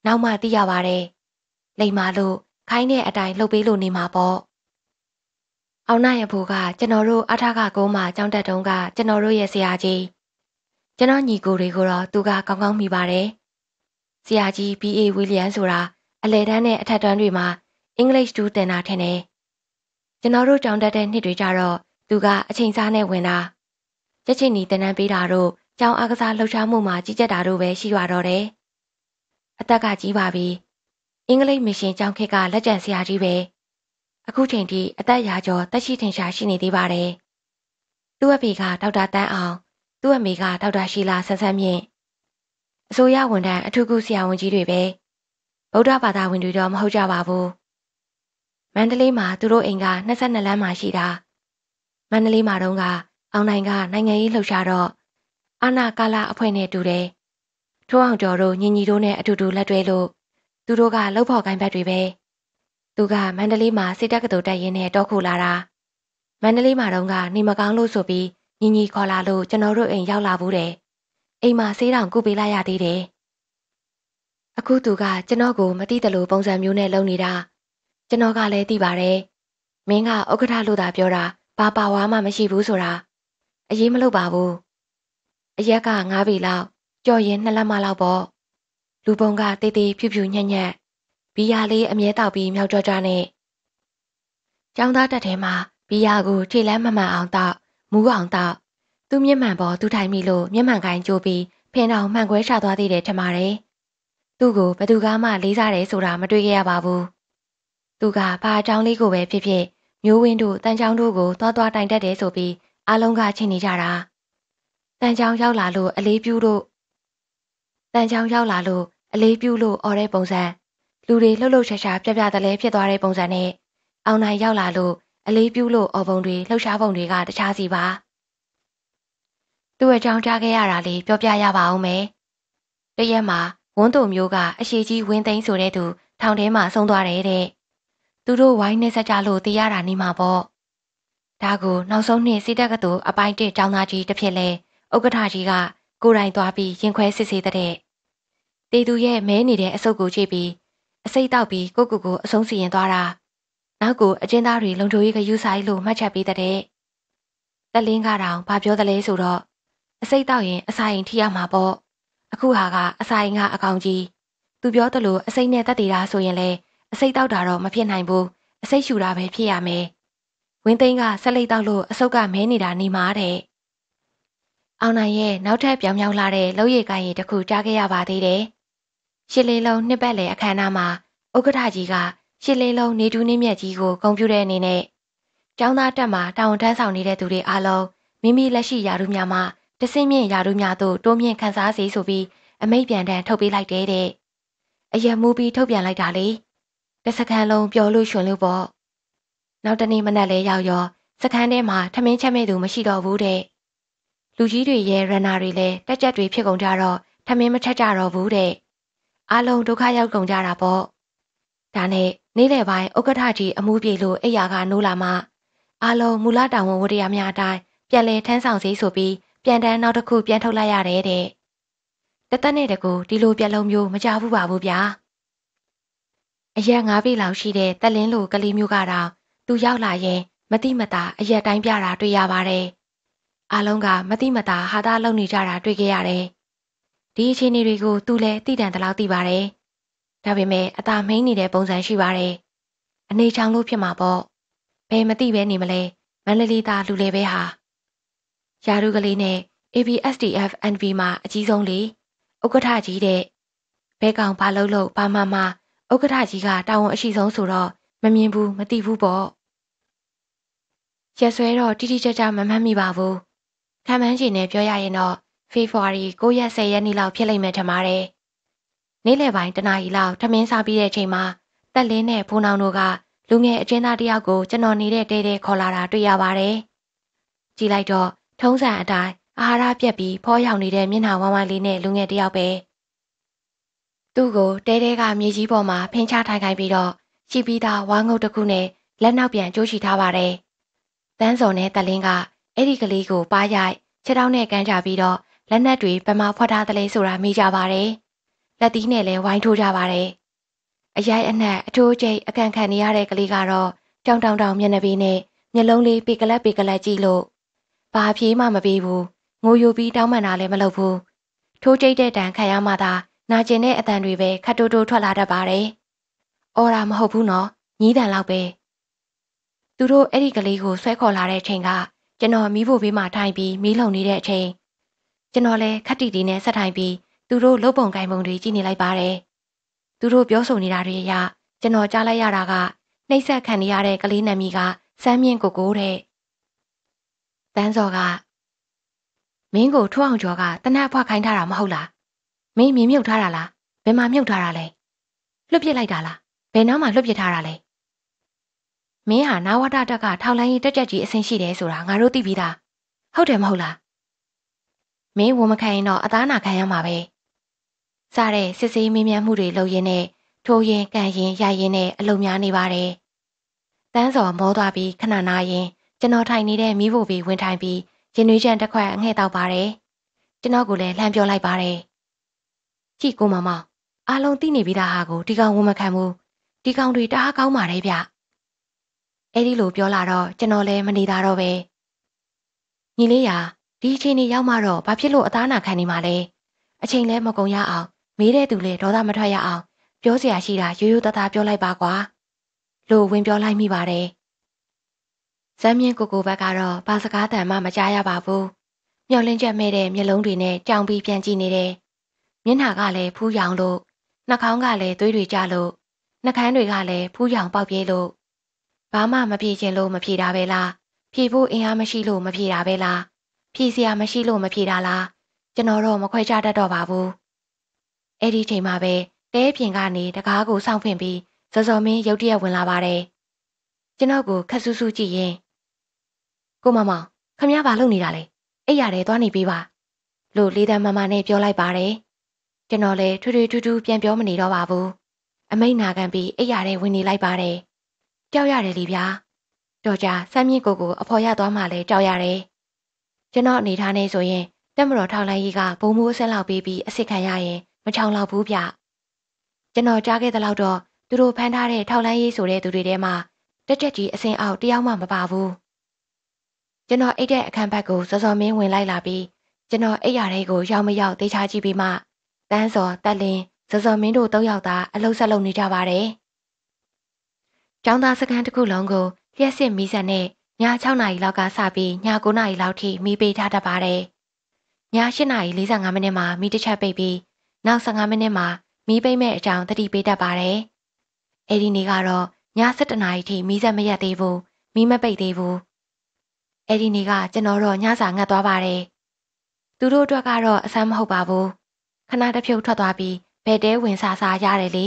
နောက်မှသိရပါတယ်။လိမ္မာလို့ခိုင်းတဲ့အတိုင်းလှုပ်ပေးလို့နေမှာပေါ့။အောင်နိုင်ရဖို့ကကျွန်တော်တို့အထကကုန်းမှာကြောင်းတက်တုံးကကျွန်တော်တို့ရဲ့ဆရာကြီးကျွန်တော်ညီကိုတွေကိုတော့သူကကောင်းကောင်းမိပါတယ်။ဆရာကြီး BA ဝီလျံဆိုတာအလဲတန်းနဲ့အထက်တန်းတွေမှာအင်္ဂလိပ်2တင်တာထင်တယ်။ကျွန်တော်တို့ကြောင်းတက်တဲ့နှစ်တွေကြတော့သူကအချိန်စားနဲ့ဝင်တာ။ချက်ချင်းညီတင်တန်းပေးတာတို့ကျောင်းအားကစားလှုပ်ရှားမှုမှာကြီးကြပ်တာတို့ပဲရှိရတော့တယ်။အသက်ကကြီးပါပြီ။အင်္ဂလိပ်မရှင်ကျောင်းခေတ်ကလက်ကျန်ဆရာကြီးပဲ။အခုချိန်ထိအသက်ရာကျော်တက်ရှိထင်ရှားရှိနေသေးပါတယ်။သူ့အဖေကဒေါက်တာတန်းအောင် သူ့အမေကဒေါက်တာရှီလာဆန်းဆန်းမြင့်အစိုးရဝန်ထမ်းအထူးကူဆရာဝန်ကြီးတွေပဲဗုဒ္ဓဘာသာဝင်တွေတော့မဟုတ်ကြပါဘူးမန္တလေးမှာသူတို့အိမ်က22လမ်းမှာရှိတာမန္တလေးမှာတုန်းက အောင်နိုင်ကနိုင်ငံရေးလှုပ်ရှားတော့အာနာကာလာအဖွဲ့နဲ့တူတယ်ထိုးအောင်ကျော်တို့ညီညီတို့နဲ့အတူတူလက်တွဲလို့သူတို့ကလှုပ်ဖော်ကိုင်းဘက်တွေပဲသူကမန္တလေးမှာစစ်တပ်ကတူတိုက်ရင်းနဲ့တော့ခုလာတာမန္တလေးမှာတော့ကနေမကောင်းလို့ဆိုပြီးညီညီခေါ်လာလို့ကျွန်တော်တို့အိမ်ရောက်လာဘူးတယ်အိမ်မှာဆေးတောင်ကုပေးလိုက်ရသေးတယ်အခုသူကကျွန်တော်ကိုမသိတလို့ပုံစံမျိုးနဲ့လုပ်နေတာကျွန်တော်ကလည်းသိပါတယ်မင်းကဥက္ကဋ္ဌလို့သာပြောတာဘာပါဝါမှမရှိဘူးဆိုတာအရေးမလုပ်ပါဘူးအရက်က9ပြီလောက်ကြော်ရင်နှစ်လက်မလောက်ပေါ့လူပုံကတေးသေးဖြူဖြူညံ့ညံ့ဘီယာလေးအမြဲတောက်ပြီးမြောက်ကြကြနဲ့ကျောင်းသားတက်ထဲမှာဘီယာကိုထိလန်းမမှန်အောင်တောက်မူးအောင်တောက်သူ့မျက်မှန်ပေါ်သူ့ထိုင်မိလို့မျက်မှန်ကိုင်းကြိုးပြီးဖင်တော်မှန်ခွဲချသွားသေးတယ်ထင်ပါတယ်သူ့ကိုဘသူကမှလေးစားတယ်ဆိုတာမတွေ့ခဲ့ရပါဘူးသူကဘာအကြောင်းလေးကိုပဲဖြစ်ဖြစ် မျိုးဝင်းတို့တန်ချောင်းတို့ကိုသွားသွားတိုင်တက်တယ်ဆိုပြီးအလုံးကချင်နေကြတာတန်ချောင်းရောက်လာလို့အလေးပြူတို့တန်ချောင်းရောက်လာလို့အလေးပြုလို့អော်တဲ့ပုံစံလူတွေလှုပ်လှုပ်ရှားရှားပြပြတလဲဖြစ်သွားတဲ့ပုံစံနဲ့အောင်နိုင်ရောက်လာလို့အလေးပြုလို့អော်ပုံတွေလှုပ်ရှားပုံတွေကတခြားစီပါသူ့အကြောင်းကြားခဲ့ရတာလေးပြောပြရပါဦးမယ်တရက်မှာဝန်းတို့မျိုးကအရှိကြီးဝင်းသိန်းဆိုတဲ့သူ ထောင်ထဲမှာဆုံးသွားတယ်တဲ့သူတို့ဝိုင်းနေဆက်ကြလို့သိရတာနေမှာပေါ့ဒါကိုနောက်ဆုံးနှစ်စစ်တပ်ကတူအပိုင်းတစ်ចောင်းသားကြီးတစ်ဖြစ်လဲဥက္ကဋ္ဌကြီးကကိုယ်တိုင်သွားပြီးရင်ခွဲစစ်ဆေးတဲ့တေသူရဲ့မဲနေတဲ့အဆုတ်ကိုချိန်ပြီးအစိတ်တောက်ပြီးကိုကုကိုအဆုံးစီရင်သွားတာနောက်ကိုအကျဉ်းသားတွေလုံချိုရေးကယူဆိုင်လို့မှတ်ချက်ပေးတဲ့တက်လင်းကတောင်ဘာပြောသလဲဆိုတော့အစိတ်တောက်ရင်အစာရင်ထိရမှာပေါ့အခုဟာကအစာရင်က အကောင်ကြီးသူပြောသလိုအစိတ်နဲ့တက်တည်တာဆိုရင်လေအစိတ်တောက်တာတော့မဖြစ်နိုင်ဘူးအစိတ်ရှူတာပဲဖြစ်ရမယ်ဝင်းသိန်းကဆက်လက်တောက်လို့အဆုတ်ကမဲနေတာနေမှာတဲ့အောင်နိုင်ရဲ့နောက်ထပ်ပြောင်ပြောင်လာတဲ့လောက်ရည်ကိုင်းရီတစ်ခုကြားခဲ့ရပါသေးတယ်ရှစ်လေးလုံးနှစ်ပတ်လည်အခမ်းအနားမှာဥက္ကဋ္ဌကြီးကရှစ်လေးလုံးနေတူးနေမြက်ကြီးကိုဂုဏ်ပြုတဲ့အနေနဲ့ကျောင်းသားတက်မှာတာဝန်ထမ်းဆောင်နေတဲ့သူတွေအားလုံးမိမိလက်ရှိယာရုများမှာတဆင့်မြင့်ယာရုများသို့တိုးမြင့်ခန်းစားစေဆိုပြီးအမိန့်ပြန်တမ်းထုတ်ပေးလိုက်တဲ့တဲ့အယက်မူပြီးထုတ်ပြန်လိုက်တာလေတစကန်လုံးပြောလို့ရှင်လို့ပေါ့နောက်တနေ့မနက်လဲရောက်ရောစခန်းထဲမှာထမင်းချက်မဲ့သူမရှိတော့ဘူးတဲ့လူကြီးတွေရဲ့ရန်နာတွေလည်းတက်ကြက်တွေဖြစ်ကုန်ကြတော့ထမင်းမချက်ကြတော့ဘူးတဲ့အလုံးဒုက္ခရောက်ကုန်ကြတာပေါ့ဒါနဲ့နေ့လယ်ပိုင်းဥက္ကဋ္ဌကြီးအမှုပြေလို့အိယာကနိုးလာမှအလုံးမူလတာဝန်ဝတ္တရားများအတိုင်းပြန်လဲထမ်းဆောင်စေဆိုပြီးပြန်တန်းနောက်တစ်ခုပြန်ထုတ်လိုက်ရတယ်တဲ့တသက်နဲ့တကူဒီလိုပြက်လုံးမျိုးမကြဘူးပါဘူးဗျာအရက်၅ပြီလောက်ရှိတဲ့တက်လင်းလိုကလေးမျိုးကတော့သူရောက်လာရင်မတိမတာအရက်တိုင်းပြတာတွေ့ရပါတယ်အားလုံးကမတိမတာဟာသားလုံနေကြတာတွေ့ခဲ့ရတယ်ဒီအခြေအနေတွေကိုသူလည်းသိတန်တလောက်သိပါတယ်။ဒါပေမဲ့အသာမိန်နေတဲ့ပုံစံရှိပါတယ်။အနေချောင်းလို့ဖြစ်မှာပေါ့။ဘယ်မသိပဲနေမလဲ။မန္တလေးသားလူလေပဲဟာ။ယာရုကလေးနဲ့ ABSDF NV မှာအကြီးဆုံးလေ။ဥက္ကဋ္ဌကြီးတဲ့ဘဲကောင်ဘာလို့လို့ဘာမှမဥက္ကဋ္ဌကြီးကတာဝန်အရှိဆုံးဆိုတော့မမြင်ဘူးမသိဘူးပေါ့။ရက်ဆွဲတော့တိတိကျကျမမှတ်မိပါဘူး။ခံမှန်းချင်နဲ့ပြောရရင်တော့ဖေဖော်ဝါရီ9ရက်10ရက်နေ့လောက်ဖြစ်လိမ့်မယ်ထင်ပါတယ်။နေ့လယ်ပိုင်းတနာရီလောက်ထမင်းစားပြီးတဲ့အချိန်မှာတက်လင်းနဲ့ဖိုးနောင်တို့ကလူငယ်အကျဉ်းသားတယောက်ကို ကျွန်တော်နေတဲ့တဲတဲခေါ်လာတာတွေ့ရပါတယ်။ကြည့်လိုက်တော့ထုံးစံအတိုင်းအာဟာရပြက်ပြီးဖောရောက်နေတဲ့မျက်နှာဝမ်းဝိုင်းလေးနဲ့လူငယ်တယောက်ပဲ။သူ့ကိုတဲတဲကမြေကြီးပေါ်မှာဖင်ချထိုင်ခိုင်းပြီးတော့ရှိပြီးသားဝါငုတ်တစ်ခုနဲ့လက်နောက်ပြန်ကျိုးချီထားပါတယ်။တန်းစော်နဲ့တက်လင်းကအဲ့ဒီကလေးကိုပါရိုက်ခြေထောက်နဲ့ကမ်းချပြီးတော့လက်နက်တွေပမာဖွက်ထားသလဲဆိုတာမေးကြပါတယ်။လက်သီးနဲ့လည်းဝိုင်းထိုးကြပါတယ်။အရိုက်အနှက်အထိုးကျိတ်အကန့်ခံနေရတဲ့ကလေးကတော့ကြောင်တောင်တောင်မျက်နှာပေးနဲ့မျက်လုံးလေးပေကလက်ပေကလက်ကြည့်လို့ဘာပြေးမှမပေးဘူး။ငိုယူပြီးတောင်းပန်တာလည်းမလုပ်ဘူး။ထိုးကျိတ်တဲ့တန်ခံရမှသာနာကျင်တဲ့အတန်တွေပဲခတ်တိုးတိုးထွက်လာတတ်ပါတယ်။အော်တာမဟုတ်ဘူးနော်။ညီးတန်လောက်ပဲ။သူတို့အဲ့ဒီကလေးကိုဆွဲခေါ်လာတဲ့အချိန်ကကျွန်တော်မီးဖို့ဘေးမှာထိုင်ပြီးမီးလုံနေတဲ့အချိန်ကျွန်တော်လည်းခက်တီတီနဲ့ဆက်ထိုင်ပြီးသူတို့လုံပုံကိုင်ပုံတွေကြည့်နေလိုက်ပါတယ်။သူတို့ပြောဆိုနေတာတွေအရကျွန်တော်ကြားလိုက်ရတာကနှိမ့်ဆက်ခံနေရတဲ့ကလေးနံမီကစမ်းမြင့်ကိုကိုတဲ့။တန်းစော်ကမင်းကိုထွအောင်ကျော်ကတနတ်ဖွားခိုင်းထားတာမဟုတ်လား။မင်းမြင်မြုပ်ထားတာလား။ဘယ်မှာမြုပ်ထားတာလဲ။လွတ်ပစ်လိုက်တာလား။ဘယ်နားမှာလွတ်ပစ်ထားတာလဲ။မင်းဟာနာဝတတက်ကထောက်လိုင်းရေးတက်ကြက်ကြီးအဆင်ရှိတယ်ဆိုတာငါတို့သိပြီးသား။ဟုတ်တယ်မဟုတ်လား။မင်းဝန်မခံရင်တော့အသားနာခံရမှာပဲစတဲ့စစ်စေးမင်းမြတ်မှုတွေလုပ်ရင်းနဲ့ထိုးရင်ကန်ရင်ရိုက်ရင်နဲ့အလုံများနေပါတယ်တန်းစော်မောသွားပြီးခဏနာရင် ကျွန်တော်ထိုင်နေတဲ့မိဖို့ပြီးဝင်ထိုင်ပြီးရင်နွေးချန်တစ်ခွက်အငှဲ့တော့ပါတယ်ကျွန်တော်ကလည်းလှမ်းပြောလိုက်ပါတယ်ကြည့်ကိုမမအားလုံးသိနေပြီးသားဟာကိုဒီကောင်ဝန်မခံဘူးဒီကောင်တွေတအားကောင်းပါတယ်ဗျအဲ့ဒီလိုပြောလာတော့ကျွန်တော်လည်းမနေသားတော့ပဲညီလေးရာဒီအချိန်နေရောက်မှတော့ဘာဖြစ်လို့အသားနာခံနေမှာလဲအချိန်လဲမကုန်ရအောင်မေးတဲ့သူလဲဒေါသမထွက်ရအောင်ပြောစရာရှိတာရိုးရိုးသားသားပြောလိုက်ပါကွာလို့ဝင်ပြောလိုက်မိပါတယ်ဇမ်းမြင့်ကိုကိုဘက်ကတော့ဘာစကားတန်မှမကြားရပါဘူးမျောလင်းချက်မဲ့တဲ့မျက်လုံးတွေနဲ့ကြောင်ပြီးပြန်ကြည့်နေတယ်မျက်နှာကလည်းဖူးရောင်လို့နှာခေါင်းကလည်းသွေးတွေကျလို့နှာခမ်းတွေကလည်းဖူးရောင်ပေါက်ပြေးလို့ဘာမှမပြေချင်လို့မပြေတာပဲလားပြေဖို့အင်အားမရှိလို့မပြေတာပဲလားဖြေစရာမရှိလို့မဖြေတာလားကျွန်တော်တော့မခွဲခြားတတ်တော့ပါဘူးအဲ့ဒီချိန်မှာပဲတဲပြင်ကနေတကားကိုစောင့်ဖွင့်ပြီးဇော်ဇော်မင်းရုတ်တရက်ဝင်လာပါတယ်ကျွန်တော်ကိုခက်ဆူးဆူးကြည့်ရင်ကိုမမောင်ခမရဘာလုပ်နေတာလဲအဲ့ရတဲ့သွားနေပေးပါလို့လေးတန်းမမနဲ့ပြောလိုက်ပါတယ်ကျွန်တော်လည်းထွေထွေထူးထူးပြန်ပြောမနေတော့ပါဘူးအမိတ်နာခံပြီးအဲ့ရတဲ့ဝင်နေလိုက်ပါတယ်ကြောက်ရတယ်လေဗျာတော်ကြာစမ်းမြင့်ကိုကိုအဖော်ရသွားမှလည်းကြောက်ရတယ်ကျွန်တော်အနေထားနဲ့ဆိုရင်တက်မတော်ထောက်လိုက်ရေးကဘုံမိုးအဆက်လောက်ပေးပြီးအစ်စ်ခံရရင်မချောင်လောက်ဘူးဗျကျွန်တော်ကြားခဲ့တဲ့လောက်တော့သူတို့ဖမ်းထားတဲ့ထောက်လိုက်ရေးဆိုတဲ့သူတွေထဲမှာ တက်တက်ကြီးအစင်အောက်တယောက်မှမပါဘူးကျွန်တော်အိတ်တဲ့အခန်းဘက်ကိုစောစောမင်းဝင်လိုက်လာပြီးကျွန်တော်အိတ်ရတဲ့ကိုရောက်မရောက်သိချကြည့်ပြီးမှတန်းစော်တက်လင်းစောစောမင်းတို့၃ယောက်သားအလုံးဆက်လုံးနေကြပါတယ်ကျောင်းသားစခန်းတစ်ခုလုံးကိုလျှက်စစ်မီးစံနဲ့6နာရီလောက်ကစပြီးည9နာရီလောက်ထိမီးပေးထားတတ်ပါတယ်။ည8နာရီ45မိနစ်မှာမီးတစ်ချက်ပိတ်ပြီးနောက်15မိနစ်မှာမီးပိတ်မဲ့အကြောင်းတတိပေးတတ်ပါတယ်။အဲဒီနေ့ကတော့ည7နာရီထိမီးဆက်မရက်သေးဘူး။မီးမပိတ်သေးဘူး။အဲဒီနေ့ကကျွန်တော်တော့ညစာငတ်သွားပါတယ်။သူတို့အတွက်ကတော့အဆမ်းမဟုတ်ပါဘူး။ခဏတစ်ဖြုတ်ထွက်သွားပြီးဘယ်တဲဝင်စားစားရတယ်လေ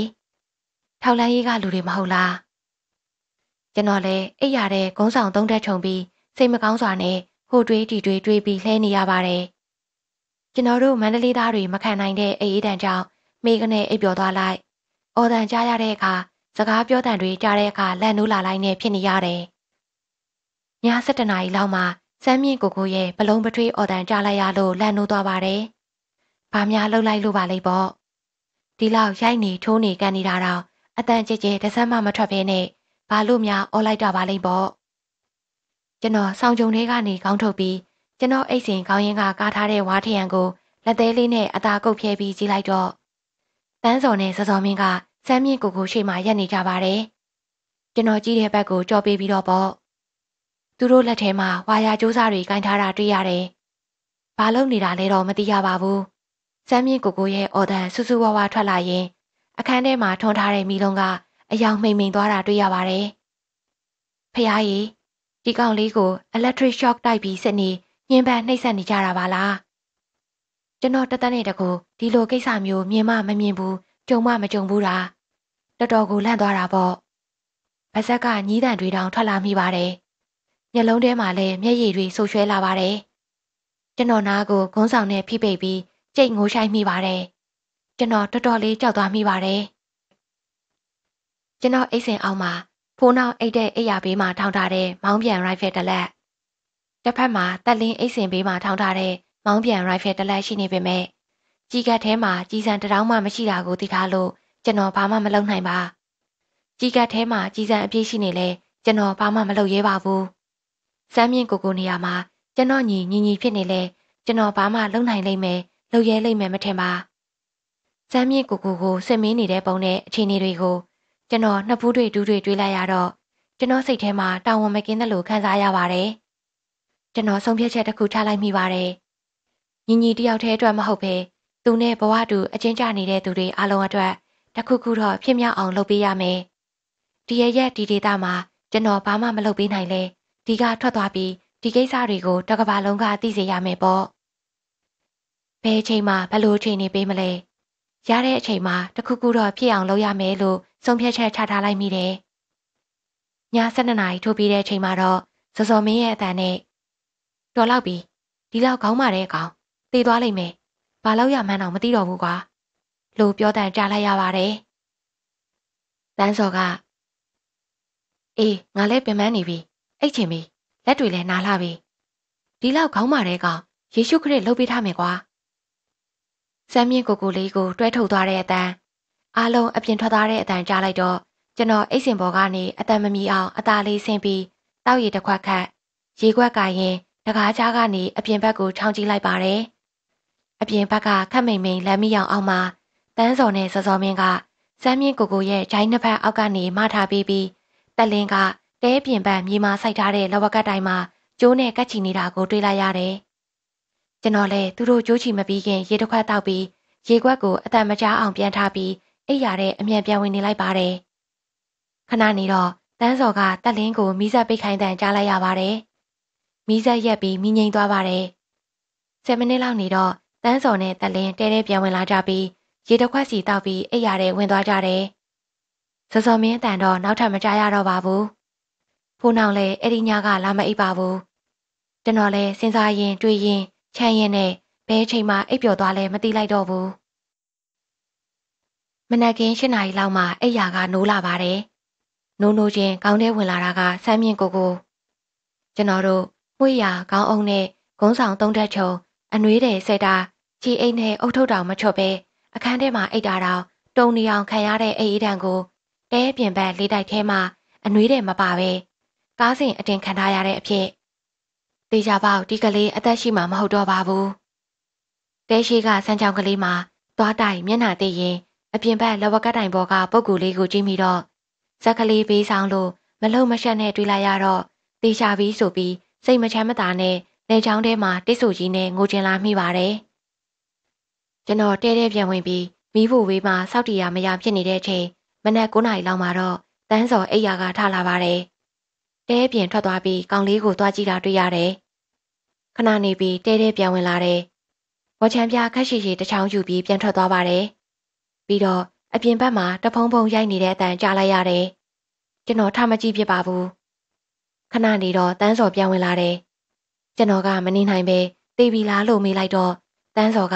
။ထောက်လန်းရေးကလူတွေမဟုတ်လား။ကျွန်တော်လည်းအိပ်ရတဲ့ဂုံးဆောင်သုံးထက်ခြုံပြီးစိတ်မကောင်းစွာနဲ့ဟိုတွေးဒီတွေးတွေးပြီးလှဲနေရပါတယ်။ကျွန်တော်တို့မန္တလေးသားတွေမခံနိုင်တဲ့အေးအေးတန်ကြောင့်မိကနေအိပ်ပျော်သွားလိုက်။အော်တန်ကြားရတဲ့အခါစကားပြောတန်တွေကြားတဲ့အခါလက်နိုးလာလိုက်နဲ့ဖြစ်နေရတယ်။ည7:00နာရီလောက်မှာစမ်းမြင့်ကိုကိုရဲ့ပလုံးပထွေးအော်တန်ကြားလိုက်ရလို့လက်နိုးသွားပါတယ်။ဘာများလှုပ်လိုက်လို့ပါလိမ့်ပေါ့။ဒီလောက်ရိုက်နေထိုးနေကန်နေတာတော့အတန်ကြဲကြဲတစမ်းမှမထွက်ဘဲနဲ့ဘာလို့များအော်လိုက်တာပါလိမ့်ပေါ့ကျွန်တော်ဆောင်းကြုံလေးကနေကောင်းထုတ်ပြီးကျွန်တော်အိတ်စင်ကောင်းရင်ကကားထားတဲ့ဝါထရံကိုလက်သေးလေးနဲ့အသာကုတ်ဖြဲပြီးကြီးလိုက်တော့တန်းစော်နဲ့စစော်မင်းကစမ်းမြင့်ကိုကိုရှေ့မှာရက်နေကြပါတယ်ကျွန်တော်ကြီးတဲ့ဘက်ကိုကြော်ပေးပြီးတော့ပေါ့သူတို့လက်ထဲမှာဝါယာကြိုးစားတွေကင်ထားတာတွေ့ရတယ်ဘာလုပ်နေတာလဲတော့မသိရပါဘူးစမ်းမြင့်ကိုကိုရဲ့အော်တန်ဆူဆူဝါဝါထွက်လာရင်အခန်းထဲမှာထွန်ထားတဲ့မိလုံးကအယောင်မိန်မိန်သွားတာတွေ့ရပါတယ်။ဖះရေဒီကောင်လေးကို electric shock တိုက်ပြီးစနေညင်ပန်းနှိပ်စက်နေကြတာပါလား။ကျွန်တော်တသက်နဲ့တကူဒီလိုကိစ္စမျိုးမြင်မှမမြင်ဘူးကြုံမှမကြုံဘူးတာတော်တော်ကိုလန့်သွားတာပေါ့။ဗဇက်ကညီးတန်တွေတောင်ထွက်လာမိပါတယ်။မျက်လုံးထဲမှာလည်းမျက်ရည်တွေဆုပ်ရွှဲလာပါတယ်။ကျွန်တော်နားကိုဂုံးဆောင်နဲ့ဖိပိတ်ပြီးကြိတ်ငိုရှိုက်မိပါတယ်။ကျွန်တော်တော်တော်လေးကြောက်သွားမိပါတယ်။ကျွန်တော်အိတ်စင်အောင်မှာဖိုးနောက်အိတ်တဲ့အိယာဘေးမှာထောင်ထားတဲ့မောင်းပြန်ရိုင်ဖယ်တလက်တစ်ဖက်မှာတက်လင်းအိတ်စင်ဘေးမှာထောင်ထားတဲ့မောင်းပြန်ရိုင်ဖယ်တလက်ရှိနေပေမဲ့ကြီးကတ်ထဲမှာကြီးစံတရောင်းမှမရှိတာကိုသိထားလို့ကျွန်တော်ဘာမှမလုပ်နိုင်ပါကြီးကတ်ထဲမှာကြီးစံအပြည့်ရှိနေလဲကျွန်တော်ဘာမှမလုပ်ရဲပါဘူးစမ်းမြင့်ကိုကိုနေရာမှာကျွန်တော်ညီညီညီဖြစ်နေလဲကျွန်တော်ဘာမှလုပ်နိုင်လိမ့်မယ်လုပ်ရဲလိမ့်မယ်မထင်ပါစမ်းမြင့်ကိုကိုကိုစစ်မင်းနေတဲ့ပုံနဲ့အခြေအနေတွေကိုကျွန်တော်နှစ်ဖူးတွေဒူးတွေတွေးလိုက်ရတော့ကျွန်တော်စိတ်ထဲမှာတာဝန်မကင်းသလိုခံစားရပါတယ်။ကျွန်တော်ဆုံးဖြတ်ချက်တစ်ခုထားလိုက်မိပါတယ်။ညီညီတယောက်တည်းအတွက်မဟုတ်ပဲသူနဲ့ဘဝတူ အချင်းကျနေတဲ့သူတွေအားလုံးအတွက်တစ်ခုခုတော့ဖြစ်မြောက်အောင်လုပ်ပေးရမယ်။ဒီရရက်ဒီဒေတာမှာကျွန်တော်ဘာမှမလုပ်ပေးနိုင်လဲ။ဒီကထွက်သွားပြီးဒီကိစ္စတွေကိုတကဘာလုံးကသိစေရမယ်ပေါ့။ဘယ်အချိန်မှဘလို့အချိန်နေပေးမလဲ။ရတဲ့အချိန်မှာတစ်ခုခုတော့ဖြစ်အောင်လုပ်ရမယ်လို့ဆုံးဖြတ်ချက်ချထားလိုက်မိတယ်။ည7နာရီထိုးပြီးတဲ့အချိန်မှာတော့စောစောမင်းရဲ့အတန်နဲ့တော်လောက်ပြီဒီလောက်ခေါင်းမာတဲ့အကောင်သေသွားလိမ့်မယ်။ဘာလို့ရမှန်းတော့မသိတော့ဘူးကွာ။လို့ပြောတဲ့ကြားလိုက်ရပါတယ်။တန်းစော်ကအေးငါလည်းပင်ပန်းနေပြီ။အိတ်ချင်ပြီ။လက်တွေလည်းနာလာပြီ။ဒီလောက်ခေါင်းမာတဲ့ကောင်ယေရှုခရစ်လှုပ်ပေးထားမယ်ကွာ။စမ်းမြင့်ကိုကိုလေးကိုတွဲထုတ်သွားတဲ့အတန်းအားလုံးအပြင်ထွက်သွားတဲ့အတန်ကြားလိုက်တော့ကျွန်တော်အိတ်စင်ပေါ်ကနေအတန်မမီအောင်အသားလေးဆင်းပြီးတောက်ရည်တစ်ခွက်ခန့်ရေခွက်ကရင်တကားကြားကနေအပြင်ဘက်ကိုချောင်းကြည့်လိုက်ပါတယ်။အပြင်ဘက်ကခက်မိန်မိန်လမ်းမရောင်အောင်မှာတန်းစော်နဲ့စော်စော်မင်းကစမ်းမြင့်ကိုကိုရဲ့ဂျိုင်းနှစ်ဖက်အောက်ကနေမထားပြီးပြီးတက်လင်းကတဲပြင်ဘက်မြေမာစိုက်ထားတဲ့လဝကတိုင်မှာကျိုးနဲ့ကတ်ချီနေတာကိုတွေ့လိုက်ရတယ်။ကျွန်တော်လည်းသူတို့ကျိုးချီမပြီးခင်ရေတစ်ခွက်တောက်ပြီးရေခွက်ကိုအတန်မကြားအောင်ပြန်ထားပြီးအိပ်ရာတဲ့အမြန်ပြန်ဝင်နေလိုက်ပါတယ်ခဏနေတော့တန်းစော်ကတက်လင်းကိုမီးစက်ပိတ်ခိုင်းတန်ကြားလိုက်ရပါတယ်မီးစက်ရက်ပြီးမီးငိမ့်သွားပါတယ်10မိနစ်လောက်နေတော့တန်းစော်နဲ့တက်လင်းတဲတဲပြန်ဝင်လာကြပြီးရေတစ်ခွက်စီတောက်ပြီးအိပ်ရာတဲ့ဝင်သွားကြတယ်စော်စော်မင်းတန်တော့နောက်ထပ်မကြားရတော့ပါဘူးဖိုးနောင်လည်းအဲ့ဒီညကလာမအိပ်ပါဘူးကျွန်တော်လည်းစဉ်းစားရင် တွေးရင်ချမ်းရင်နဲ့ဘဲချိန်မှအိပ်ပျော်သွားလဲမသိလိုက်တော့ဘူးမနက်ခင်း၈နာရီလောက်မှအိပ်ယာကနိုးလာပါတယ်။နိုးနိုးချင်းကောင်းထဲဝင်လာတာကစမ်းမြင့်ကိုကိုကျွန်တော်တို့မွေရာကောင်းအောင်နဲ့ဂုံးဆောင်သုံးတက်ချုံအနှွေးတယ်ဆဲတာခြေအိမ်နဲ့အုတ်ထုတ်တောင်မချော့ပဲအခန်းထဲမှာအိပ်တာတော့တုံနေအောင်ခံရတဲ့အိပ်အေးတံကိုတဲပြင်ဘက်လေးတိုက်ထဲမှာအနှွေးတယ်မပါပဲကားစဉ်အတင်ခံထားရတဲ့အဖြစ်တေချာပေါက်ဒီကလေးအသက်ရှိမှမဟုတ်တော့ပါဘူးတဲရှိကစမ်းချောင်းကလေးမှာသွားတိုင်မျက်နှာသိရင်အပြင်ဘက်လဝကတိုင်ပေါ်ကပုပ်ကူလေးကိုကြည့်မိတော့ဇက်ကလေးပေးဆောင်လို့မလုံမရှက်နဲ့တွေးလိုက်ရတော့တေချာပြီးဆိုပြီးစိတ်မချမ်းမသာနဲ့လေချောင်းထဲမှာတိတ်ဆိုကြီးနဲ့ငိုကျင်လာမိပါတယ်။ကျွန်တော်တဲတဲပြန်ဝင်ပြီးမိဖို့ဝေးမှာစောက်တီရမရဖြစ်နေတဲ့အချိန်မနက်9နာရီလောက်မှာတော့တန်းစော်အိယာကထလာပါတယ်။တဲပြင်ထွက်သွားပြီးကောင်လေးကိုသွားကြည့်တာတွေ့ရတယ်။ခဏနေပြီးတဲတဲပြန်ဝင်လာတယ်။ဝချမ်းပြခက်ရှိရှိတချောင်းယူပြီးပြန်ထွက်သွားပါတယ်။ပြီးတော့အပြင်ဘက်မှာတဖုံဖုံရိုက်နေတဲ့အတန်ကြားလိုက်ရတယ်။ကျွန်တော်ထမကြည့်ဖြစ်ပါဘူး။ခဏနေတော့တန်းစော်ပြန်ဝင်လာတယ်။ကျွန်တော်ကမနေနိုင်ပဲတေးပြီလားလို့မေးလိုက်တော့တန်းစော်က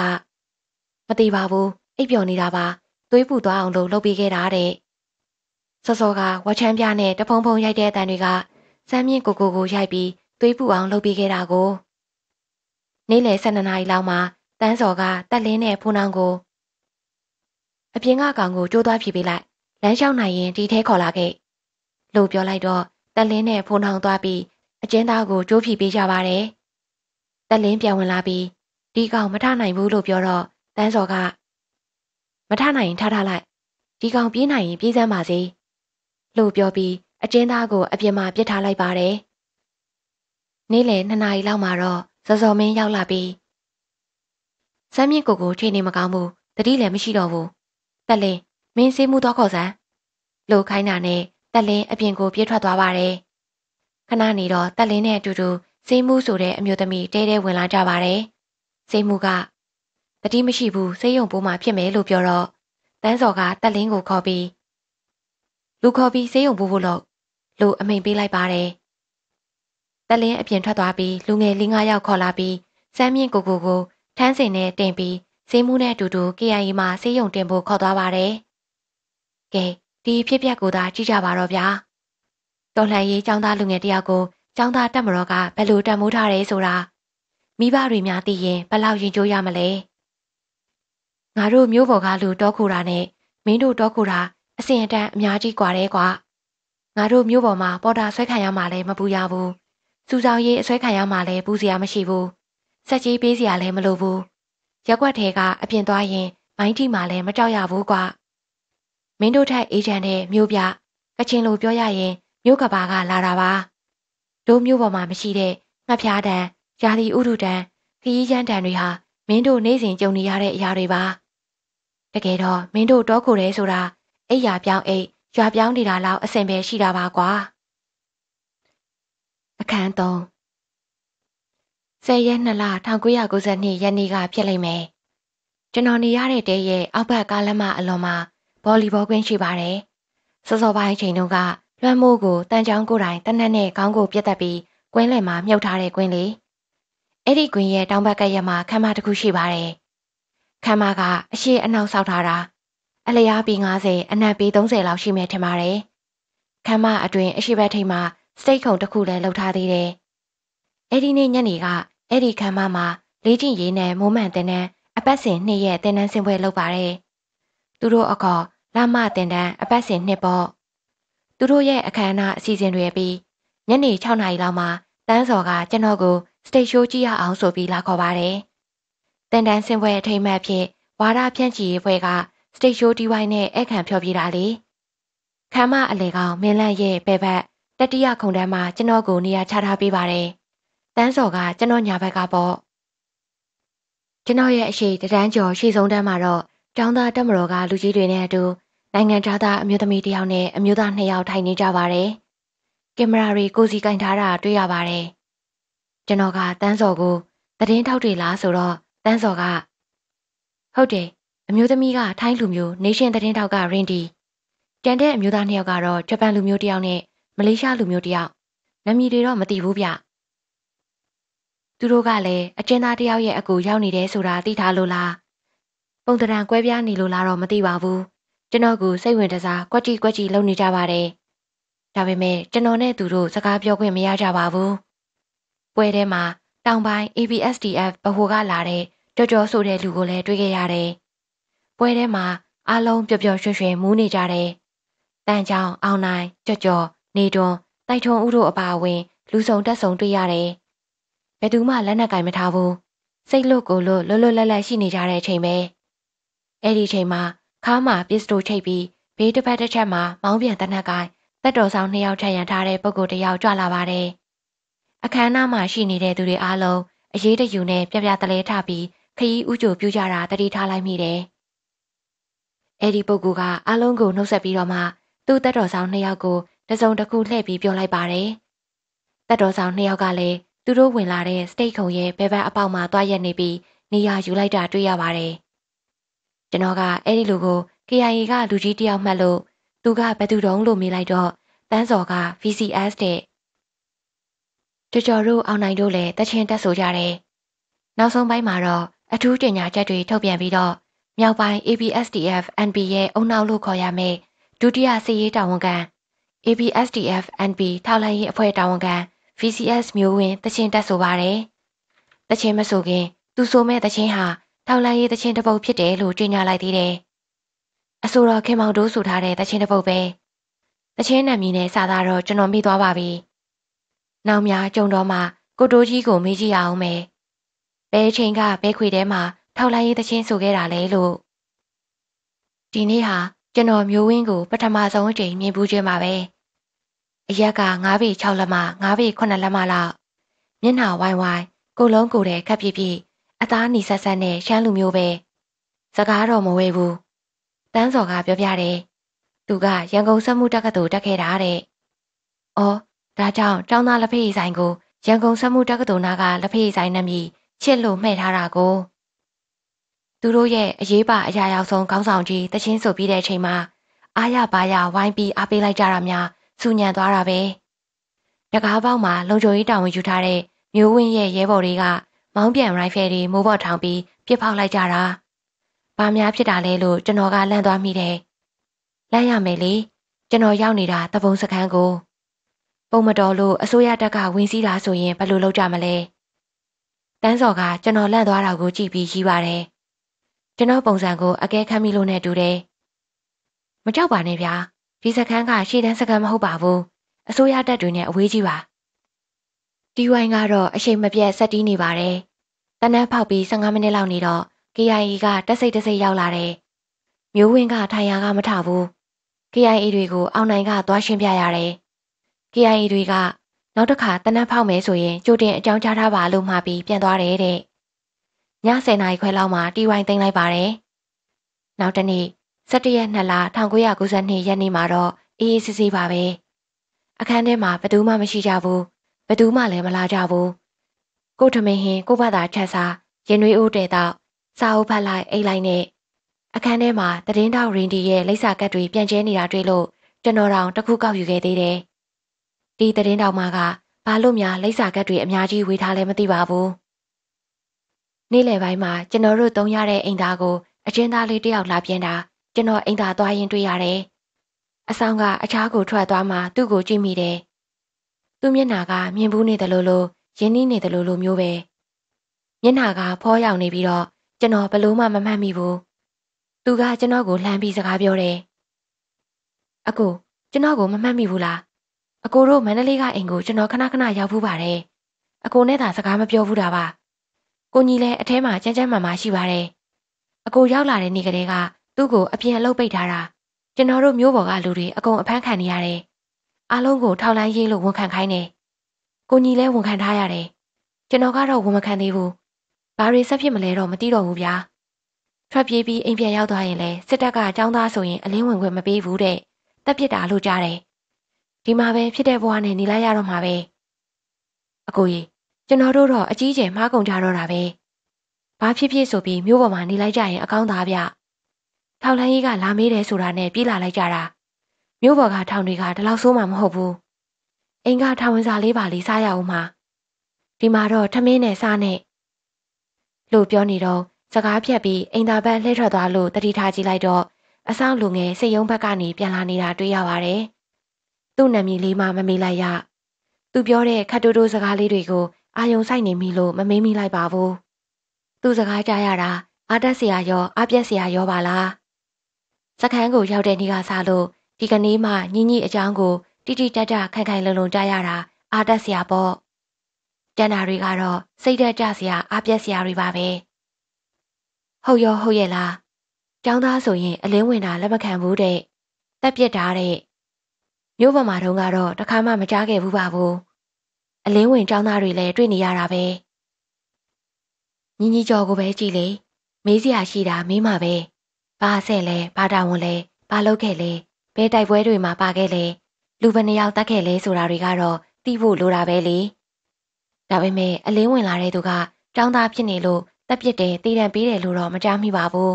မသေးပါဘူးအိပ်ပျော်နေတာပါ သွေးပူသွားအောင်လို့လုပ်ပေးခဲ့တာတဲ့။စောစောကဝက်ချမ်းပြနဲ့တဖုံဖုံရိုက်တဲ့အတန်တွေကစမ်းမြင့်ကိုကိုကိုရိုက်ပြီးသွေးပူအောင်လုပ်ပေးခဲ့တာကိုနေ့လယ်12နာရီလောက်မှာတန်းစော်ကတက်လင်းတဲ့ဖုန်းနှောင်းကိုအပြင်ကကောင်ကိုကြိုးသွားဖြီးပေးလိုက်လမ်းလျှောက်နိုင်ရင်ဒီထဲခေါ်လာခဲ့လို့ပြောလိုက်တော့တက်လင်းနဲ့ဖုန်ထောင်သွားပြီးအကျဉ်းသားကိုကြိုးဖြီးပေးကြပါတယ်တက်လင်းပြန်ဝင်လာပြီးဒီကောင်မထနိုင်ဘူးလို့ပြောတော့တန်းစော်ကမထနိုင်ရင်ထထလိုက်ဒီကောင်ပြေးနိုင်ရင်ပြေးစမ်းပါစေလို့ပြောပြီးအကျဉ်းသားကိုအပြင်မှာပြစ်ထားလိုက်ပါတယ်နေ့လယ်2နာရီလောက်မှာတော့ဇော်ဇော်မင်းရောက်လာပြီးစမ်းမြင့်ကိုကိုခြေနေမကောင်းဘူးတတိလည်းမရှိတော့ဘူးတက်လင်းမင်းစေးမှုသွားခေါ်စမ်းလို့ခိုင်းတာနဲ့တက်လင်းအပြင်ကိုပြေးထွက်သွားပါတယ်ခဏနေတော့တက်လင်းနဲ့အတူတူစေးမှုဆိုတဲ့အမျိုးသမီးတဲတဲဝင်လာကြပါတယ်စေးမှုကတတိမရှိဘူးစေးရုံပိုးမှဖြစ်မယ်လို့ပြောတော့တန်းစော်ကတက်လင်းကိုခေါ်ပြီးလူခေါ်ပြီးစေးရုံပိုးဖို့လို့လို့အမိန်ပေးလိုက်ပါတယ်တက်လင်းအပြင်ထွက်သွားပြီးလူငယ်၄-၅ယောက်ခေါ်လာပြီးစမ်းမြင့်ကိုကိုကိုထန်းစင်နဲ့တင်ပြီးဈေးမှုနဲ့အတူတူ KIA မှာဆေးရုံတင်ဖို့ခေါ်သွားပါတယ်။ကဲဒီဖြစ်ပျက်ကိုသာကြည့်ကြပါတော့ဗျာ။တော်လှန်ရေးចောင်းသားလူငယ်တယောက်ကိုចောင်းသားတက်မတော်ကဘယ်လိုတံမိုးထားတယ်ဆိုတာမိဘတွေများသိရင်ဘယ်လောက်ရင်ကျိုးရမလဲ။ငါတို့မျိုးပေါ်ကလူ တောခိုတာနဲ့မင်းတို့တောခိုတာအစင်အတန်းအများကြီးကွာတယ်ကွာ။ငါတို့မျိုးပေါ်မှာပေါ်တာဆွဲခံရမှလည်းမပူရဘူး။စူဆောင်ရေးအဆွဲခံရမှလည်းပူစရာမရှိဘူး။ဆက်ကြီးပေးစရာလည်းမလိုဘူး။ရက်ွက်ထဲကအပြင်သွားရင် မိုင်းတီမှလည်းမကြောက်ရဘူးကွာမင်းတို့ထက်အေဂျန်တဲ့မြို့ပြကချင်လိုပြောရရင် မြို့ကဘာကလာတာပါတို့မြို့ပေါ်မှာမရှိတဲ့ငှက်ဖျားတန်ယာလီဥဒုတန်ခရီးကျန်းတန်တွေဟာမင်းတို့နေ့စဉ်ကြုံနေရတဲ့အရာတွေပါတကယ်တော့မင်းတို့တောခိုတယ်ဆိုတာအိယာပြောင်းအိတ်ရွာပြောင်းနေတာလောက်အဆင်ပဲရှိတာပါကွာအခန်း3 10ရက်2လ1992ရက်နေ့ကဖြစ်လိမ့်မယ်။ကျွန်တော်နေရတဲ့တဲရဲ့အောက်ဘက်ကားလမ်းမအလွန်မှာဘောလီဘောကွင်းရှိပါတယ်။စောစောပိုင်းချိန်တုန်းကလွှမ်းမိုးကိုတန်ချောင်းကိုယ်တိုင်တနက်နဲ့ခေါင်းကိုပြတ်တက်ပြီးကွင်းလယ်မှာမြုပ်ထားတဲ့ကွင်းလေ။အဲ့ဒီကွင်းရဲ့တောင်ဘက်ကရက်မှာခမ်းမတစ်ခုရှိပါတယ်။ခမ်းမကအရှိအနောက်ဆောက်ထားတာအလျားပြီး90အနက်ပြီး30လောက်ရှိမယ်ထင်ပါတယ်။ခမ်းမအတွင် အရှိဘက်ထိပ်မှာစိတ်ခုံတစ်ခုလည်းလှုပ်ထားသေးတယ်။အဲ့ဒီနေ့ညနေကအဲ့ဒီခမ်းမမှာလေးချင်းရေးနဲ့မိုးမှန်တင်တဲ့အပတ်စဉ်နှစ်ရက်တင်တန်းဆင်ပွဲလုပ်ပါတယ်။သူတို့အခေါ်လမတင်တန်းအပတ်စဉ်နှစ်ပေါ့။သူတို့ရဲ့အခမ်းအနားအစီအစဉ်တွေပြီးညနေ6နာရီလောက်မှာတန်းစော်ကကျွန်တော်ကို stage show ကြည့်ရအောင်ဆိုပြီးလာခေါ်ပါတယ်။တင်တန်းဆင်ပွဲအထိမ်းအမှတ်ဖြစ်ဝါဒဖြန့်ချီရေးဖွဲ့က stage show ဒီဝိုင်းနဲ့အခမ်းဖျော်ပြတာလေ။ခမ်းမအလေကောင်မင်းလန့်ရဲ့ဘဲဘက်တတိယခုံတန်းမှာကျွန်တော်ကိုနေရာချထားပေးပါတယ်။တန်းစော်ကကျွန်တော်ညာဘက်ကပေါ့ကျွန်တော်ရဲ့အရှိတန်းကျော်ရှေ့ဆုံးတန်းမှာတော့ကျောင်းသားတက်မတော်ကလူကြီးတွေနဲ့အတူနိုင်ငံခြားသားအမျိုးသမီးတစ်ယောက်နဲ့အမျိုးသားနှစ်ယောက်ထိုင်နေကြပါတယ်ကင်မရာတွေကိုစီကင်ထားတာတွေ့ရပါတယ်ကျွန်တော်ကတန်းစော်ကိုသတင်းထောက်တွေလားဆိုတော့တန်းစော်ကဟုတ်တယ်အမျိုးသမီးကထိုင်းလူမျိုးနေရှင်သတင်းထောက်ကရင်ဒီတန်တဲ့အမျိုးသားနှစ်ယောက်ကတော့ဂျပန်လူမျိုးတစ်ယောက်နဲ့မလေးရှားလူမျိုးတစ်ယောက်နာမည်တွေတော့မသိဘူးဗျသူတို့ကလည်းအကျဉ်းသားတယောက်ရဲ့အကူရောက်နေတယ်ဆိုတာသိထားလို့လားပုံတံတန်ကွဲပြားနေလို့လားတော့မသိပါဘူးကျွန်တော်ကစိတ်ဝင်တစားကွက်ကြီးကွက်ကြီးလုပ်နေကြပါတယ်ဒါပေမဲ့ကျွန်တော်နဲ့သူတို့စကားပြောခွင့်မရကြပါဘူးပွဲထဲမှာတောင်ပိုင်း ABSDF ဗဟိုကလာတဲ့ကြော်ကြော်ဆိုတဲ့လူကိုလည်းတွေ့ခဲ့ရတယ်ပွဲထဲမှာအားလုံးပျော်ပျော်ရွှင်ရွှင်မူးနေကြတယ်တန်ချောင်းအောင်နိုင်ကြော်ကြော်နေတွန်းတိုက်ထုံဦးတို့အပါအဝင် လူစုံတက်ဆုံတွေ့ရတယ်။ယ်သူမှလက်နက်ကင်မထားဘူးစိတ်လွတ်ကိုလွတ်လွတ်လွတ်လပ်လပ်ရှိနေကြတဲ့အချိန်ပဲအဲ့ဒီအချိန်မှာခါမှာပစ္စတိုချိတ်ပြီးဘေးတစ်ဖက်တစ်ချက်မှာမောင်းပြန်တနက်ကင်တက်တော်ဆောင်နှစ်ယောက်ထပ်ရန်ထားတဲ့ပုံကိုတယောက်ကြွလာပါတယ်အခမ်းအနားမှာရှိနေတဲ့သူတွေအားလုံးအရေးတယူနဲ့ပြပြတလဲထပြီးခရီးဥကြိုပြူကြတာတတိထားလိုက်မိတယ်အဲ့ဒီပုံကူကအလုံးကိုနှုတ်ဆက်ပြီးတော့မှသူ့တက်တော်ဆောင်နှစ်ယောက်ကိုတစုံတစ်ခုလှည့်ပြီးပြောလိုက်ပါတယ်တက်တော်ဆောင်နှစ်ယောက်ကလည်းသူတို့ဝင်လာတဲ့စတိတ်ခုံရဲ့ဘဲဘက်အပေါက်မှာတွားရက်နေပြီးနေရာယူလိုက်တာတွေ့ရပါတယ်။ကျွန်တော်ကအဲ့ဒီလူကို KIA ကလူကြီးတယောက်မှတ်လို့သူကဘယ်သူတုံးလို့မေးလိုက်တော့တန်းစော်က VCS တဲ့ကျော်ကျော်တို့အောင်နိုင်တို့လည်းတချင်တက်ဆိုကြတယ်။နောက်ဆုံးပိုင်းမှာတော့အထူးတင်ညာချက်တွေထုတ်ပြန်ပြီးတော့မြောက်ပိုင်း ABSDF NB ရဲ့အုံနောက်လို့ခေါ်ရမယ်ဒုတိယစစ်ရေးတာဝန်ခံ ABSDF NB ထောက်လှမ်းရေးအဖွဲ့တာဝန်ခံ VCS မျိုးဝင်တခြင်းတက်ဆိုပါတယ်။တခြင်းမဆိုခင်သူဆိုမဲ့တခြင်းဟာထောက်လိုက်ရေးတခြင်းတစ်ပုဒ်ဖြစ်တယ်လို့ကြေညာလိုက်သေးတယ်။အဆိုတော်ခင်မောင်တို့ဆိုထားတဲ့တခြင်းတစ်ပုဒ်ပဲ။တခြင်းနာမည်နဲ့စာသားတော့ကျွန်တော်မိသွားပါပြီ။နောက်များကြုံတော့မှကိုတိုးကြီးကိုမေးကြည့်ရအောင်မယ်။ဘယ်အချိန်ကဘဲခွေထဲမှာထောက်လိုက်ရေးတခြင်းဆိုခဲ့တာလဲလို့ဒီနေ့ဟာကျွန်တော်မျိုးဝင်းကိုပထမဆုံးအကြိမ်မြင်ဘူးခြင်းပါပဲ။အရက်က9ပေ6လက်မ9ပေ9လက်မလောက်မျက်နှာဝိုင်းဝိုင်းကိုလုံးကိုတဲ့ခက်ပြပြအသားနီဆက်ဆက်နဲ့ရှမ်းလူမျိုးပဲစကားတော့မဝဲဘူးတန်းစော်ကပြောပြတယ်သူကရန်ကုန်စက်မှုတက္ကသိုလ်တက်ခဲ့တာတဲ့အော်ဒါကြောင့်ကျောင်းသားလက်ဖေးဆိုင်ကိုရန်ကုန်စက်မှုတက္ကသိုလ်နာကလက်ဖေးဆိုင်နဲ့မြည်ချစ်လို့မှဲ့ထားတာကို သူတို့ရဲ့အရေးပါအရာရောက်ဆုံးခေါင်းဆောင်ကြီးတချင်းဆိုပြီးတဲ့အချိန်မှာ အားရပါရဝိုင်းပြီးအားပေးလိုက်ကြတာများစူညံသွားတာပဲ။တကားပေါက်မှာလုံခြုံရေးတာဝန်ယူထားတဲ့မျိုးဝင်းရဲ့ရဲဘော်တွေကမောင်းပြန်ရိုင်ဖယ်တွေမိုးပေါ်ထောင်ပြီးပြစ်ဖောက်လိုက်ကြတာ။ဘာများဖြစ်တာလဲလို့ကျွန်တော်ကလန့်သွားမိတယ်။လန့်ရမယ်လေကျွန်တော်ရောက်နေတာတပုံစခန်းကို ပုံမတော်လို့အစိုးရတပ်ကဝင်စီးတာဆိုရင်ဘယ်လိုလုပ်ကြမလဲ။တန်းစော်ကကျွန်တော်လန့်သွားတာကိုကြည့်ပြီးရီးပါတယ်။ကျွန်တော်ပုံစံကိုအကဲခတ်မိလို့နဲ့တူတယ်။မကြောက်ပါနဲ့ဗျာဒီစခန်းကရှေ့တန်းစခန်းမဟုတ်ပါဘူးအစိုးရတပ်တွေနဲ့အဝေးကြီးပါဒီဝိုင်းကတော့အချိန်မပြတ်ဆက်တီးနေပါတယ်တနက်ဖောက်ပြီး15မိနစ်လောက်နေတော့ KIA ကတက်စိတ်တစိတ်ရောက်လာတယ်မျိုးဝင်းကထိုင်ရာကမထဘူး KIA တွေကိုအောင်နိုင်က သွားရှင်းပြရတယ် KIA တွေကနောက်တစ်ခါတနက်ဖောက်မယ်ဆိုရင်ကြိုတင်အကြောင်းကြားထားပါလို့မှာပြီးပြန်သွားတယ်တဲ့ည10နာရီခွဲလောက်မှာတီဝိုင်းသိမ်းလိုက်ပါတယ်နောက်တနေ့17ရက်2လ1992ရက်နေ့မှာတော့အေးအေးဆေးဆေးပါပဲအခန်းထဲမှာဘသူမှမရှိကြဘူးဘသူမှလည်းမလာကြဘူးကိုထမင်းဟင်ကိုဘသာချက်စားရင်နွေးအိုးတဲတော့စာအုပ်ဖတ်လိုက်အိတ်လိုက်နဲ့အခန်းထဲမှာတရင်တောက်ရင်ဒီရဲ့လိပ်စာကတ်တွေပြန်ကျဲနေတာတွေ့လို့ကျွန်တော်တောင်တစ်ခုကောက်ယူခဲ့သေးတယ်ဒီတရင်တောက်မှာကဘာလို့များလိပ်စာကတ်တွေအများကြီးဝေထားလဲမသိပါဘူးနေ့လယ်ပိုင်းမှာကျွန်တော်တို့သုံးရတဲ့အိမ်သားကိုအချင်းသားလေးတယောက်လာပြန်တာကျွန်တော်အိမ်သာသွားရင်တွေ့ရတယ်။အဆောင်ကအခြားကိုထွက်သွားမှသူ့ကိုကြည့်မိတယ်။သူ့မျက်နှာကမြင်ဘူးနေတယ်လို့လို့ရင်းနှီးနေတယ်လို့လိုမျိုးပဲ။မျက်နှာကဖောရောင်နေပြီးတော့ကျွန်တော်ဘလို့မှမမှတ်မိဘူး။သူကကျွန်တော်ကိုလှမ်းပြီးစကားပြောတယ်။အကိုကျွန်တော်ကိုမမှတ်မိဘူးလား။အကိုတို့မန္တလေးကအိမ်ကိုကျွန်တော်ခဏခဏရောက်ဖူးပါတယ်။အကိုနဲ့သာစကားမပြောဘူးတာပါ။ကိုကြီးလည်းအထဲမှာကြမ်းကြမ်းမာမာရှိပါတယ်။အကိုရောက်လာတဲ့နေ့ကတည်းကသူ့ကိုအပြင်အလုပ်ပိတ်ထားတာကျွန်တော်တို့မျိုးပေါ်ကလူတွေအကုန်အဖမ်းခံနေရတယ်အားလုံးကိုထောက်လန်းရေးလို့ဝန်ခံခိုင်းတယ်ကိုကြီးလည်းဝန်ခံထားရတယ်ကျွန်တော်ကတော့ဝန်မခံသေးဘူးဘာတွေဆက်ဖြစ်မလဲတော့မသိတော့ဘူးဗျာထွက်ပြေးပြီးအိမ်ပြန်ရောက်သွားရင်လည်းစစ်တပ်ကအကြောင်းသားဆိုရင်အလင်းဝင်ခွင့်မပေးဘူးတဲ့တပ်ပစ်တာလို့ကြားတယ်ဒီမှာပဲဖြစ်တဲ့ဘဝနဲ့နေလိုက်ရတော့မှာပဲအကိုကြီးကျွန်တော်တို့တော့အကြီးအကျယ်မှားကုန်ကြတော့တာပဲဘာဖြစ်ဖြစ်ဆိုပြီးမျိုးပေါ်မှာနေလိုက်ကြရင်အကောင်းသားဗျထောင်လန်းကြီးကလာမေးတယ်ဆိုတာနဲ့ပြေးလာလိုက်ကြတာမြို့ပေါ်ကထောင်တွေကဒီလောက်ဆိုးမှမဟုတ်ဘူးအိမ်ကထောင်ဝင်စာလေးပါလေးစားရအောင်မှာဒီမှာတော့ထမင်းနဲ့စားနဲ့လို့ပြောနေတော့စကားဖြတ်ပြီးအိမ်သာဘက်လှည့်ထွက်သွားလို့တတိထားကြည့်လိုက်တော့အဆောင်လူငယ်စိတ်ယုံဘက်ကနေပြန်လာနေတာတွေ့ရပါတယ်သူ့နာမည်လေးမှမမေးလိုက်ရသူပြောတဲ့ခတ်တိုးတိုးစကားလေးတွေကိုအာယုံဆိုင်နေမိလို့မမေးမိလိုက်ပါဘူးသူစကားကြားရတာအားတက်စရာရောအပြက်စရာရောပါလားစခန်းကိုရောက်တဲ့နေ့ကစလို့ဒီကနေ့မှညီညီအကြောင်းကိုတိတိတတ်တတ်ခိုင်ခိုင်လုံလုံကြားရတာအားတက်စရာပေါ့။တန်တာတွေကတော့စိတ်တက်ကြစရာအားပြက်စရာတွေပါပဲ။ဟုတ်ရောဟုတ်ရဲ့လား။ကျောင်းသားဆိုရင်အလင်းဝင်တာလက်မခံဘူးတဲ့။တက်ပြစ်တာတဲ့။မြို့ပေါ်မှာတုန်းကတော့တခါမှမကြားခဲ့ဘူးပါဘူး။အလင်းဝင်ကျောင်းသားတွေလည်းတွေ့နေရတာပဲ။ညီညီကျော်ကိုပဲကြည်လေ။မေးစရာရှိတာမေးမှာပဲ။ဘာအဆင့်လဲဘာတာဝန်လဲဘာလုပ်ခဲ့လဲဘယ်တိုက်ပွဲတွေမှာပါခဲ့လဲလူဘယ်နှယောက်တတ်ခဲ့လဲဆိုတာတွေကတော့သိဖို့လိုတာပဲလေဒါပေမဲ့အလင်းဝင်လာတဲ့သူကတောင်းသားဖြစ်နေလို့တပ်ပစ်တယ်တည်တံပေးတယ်လို့တော့မကြားမိပါဘူး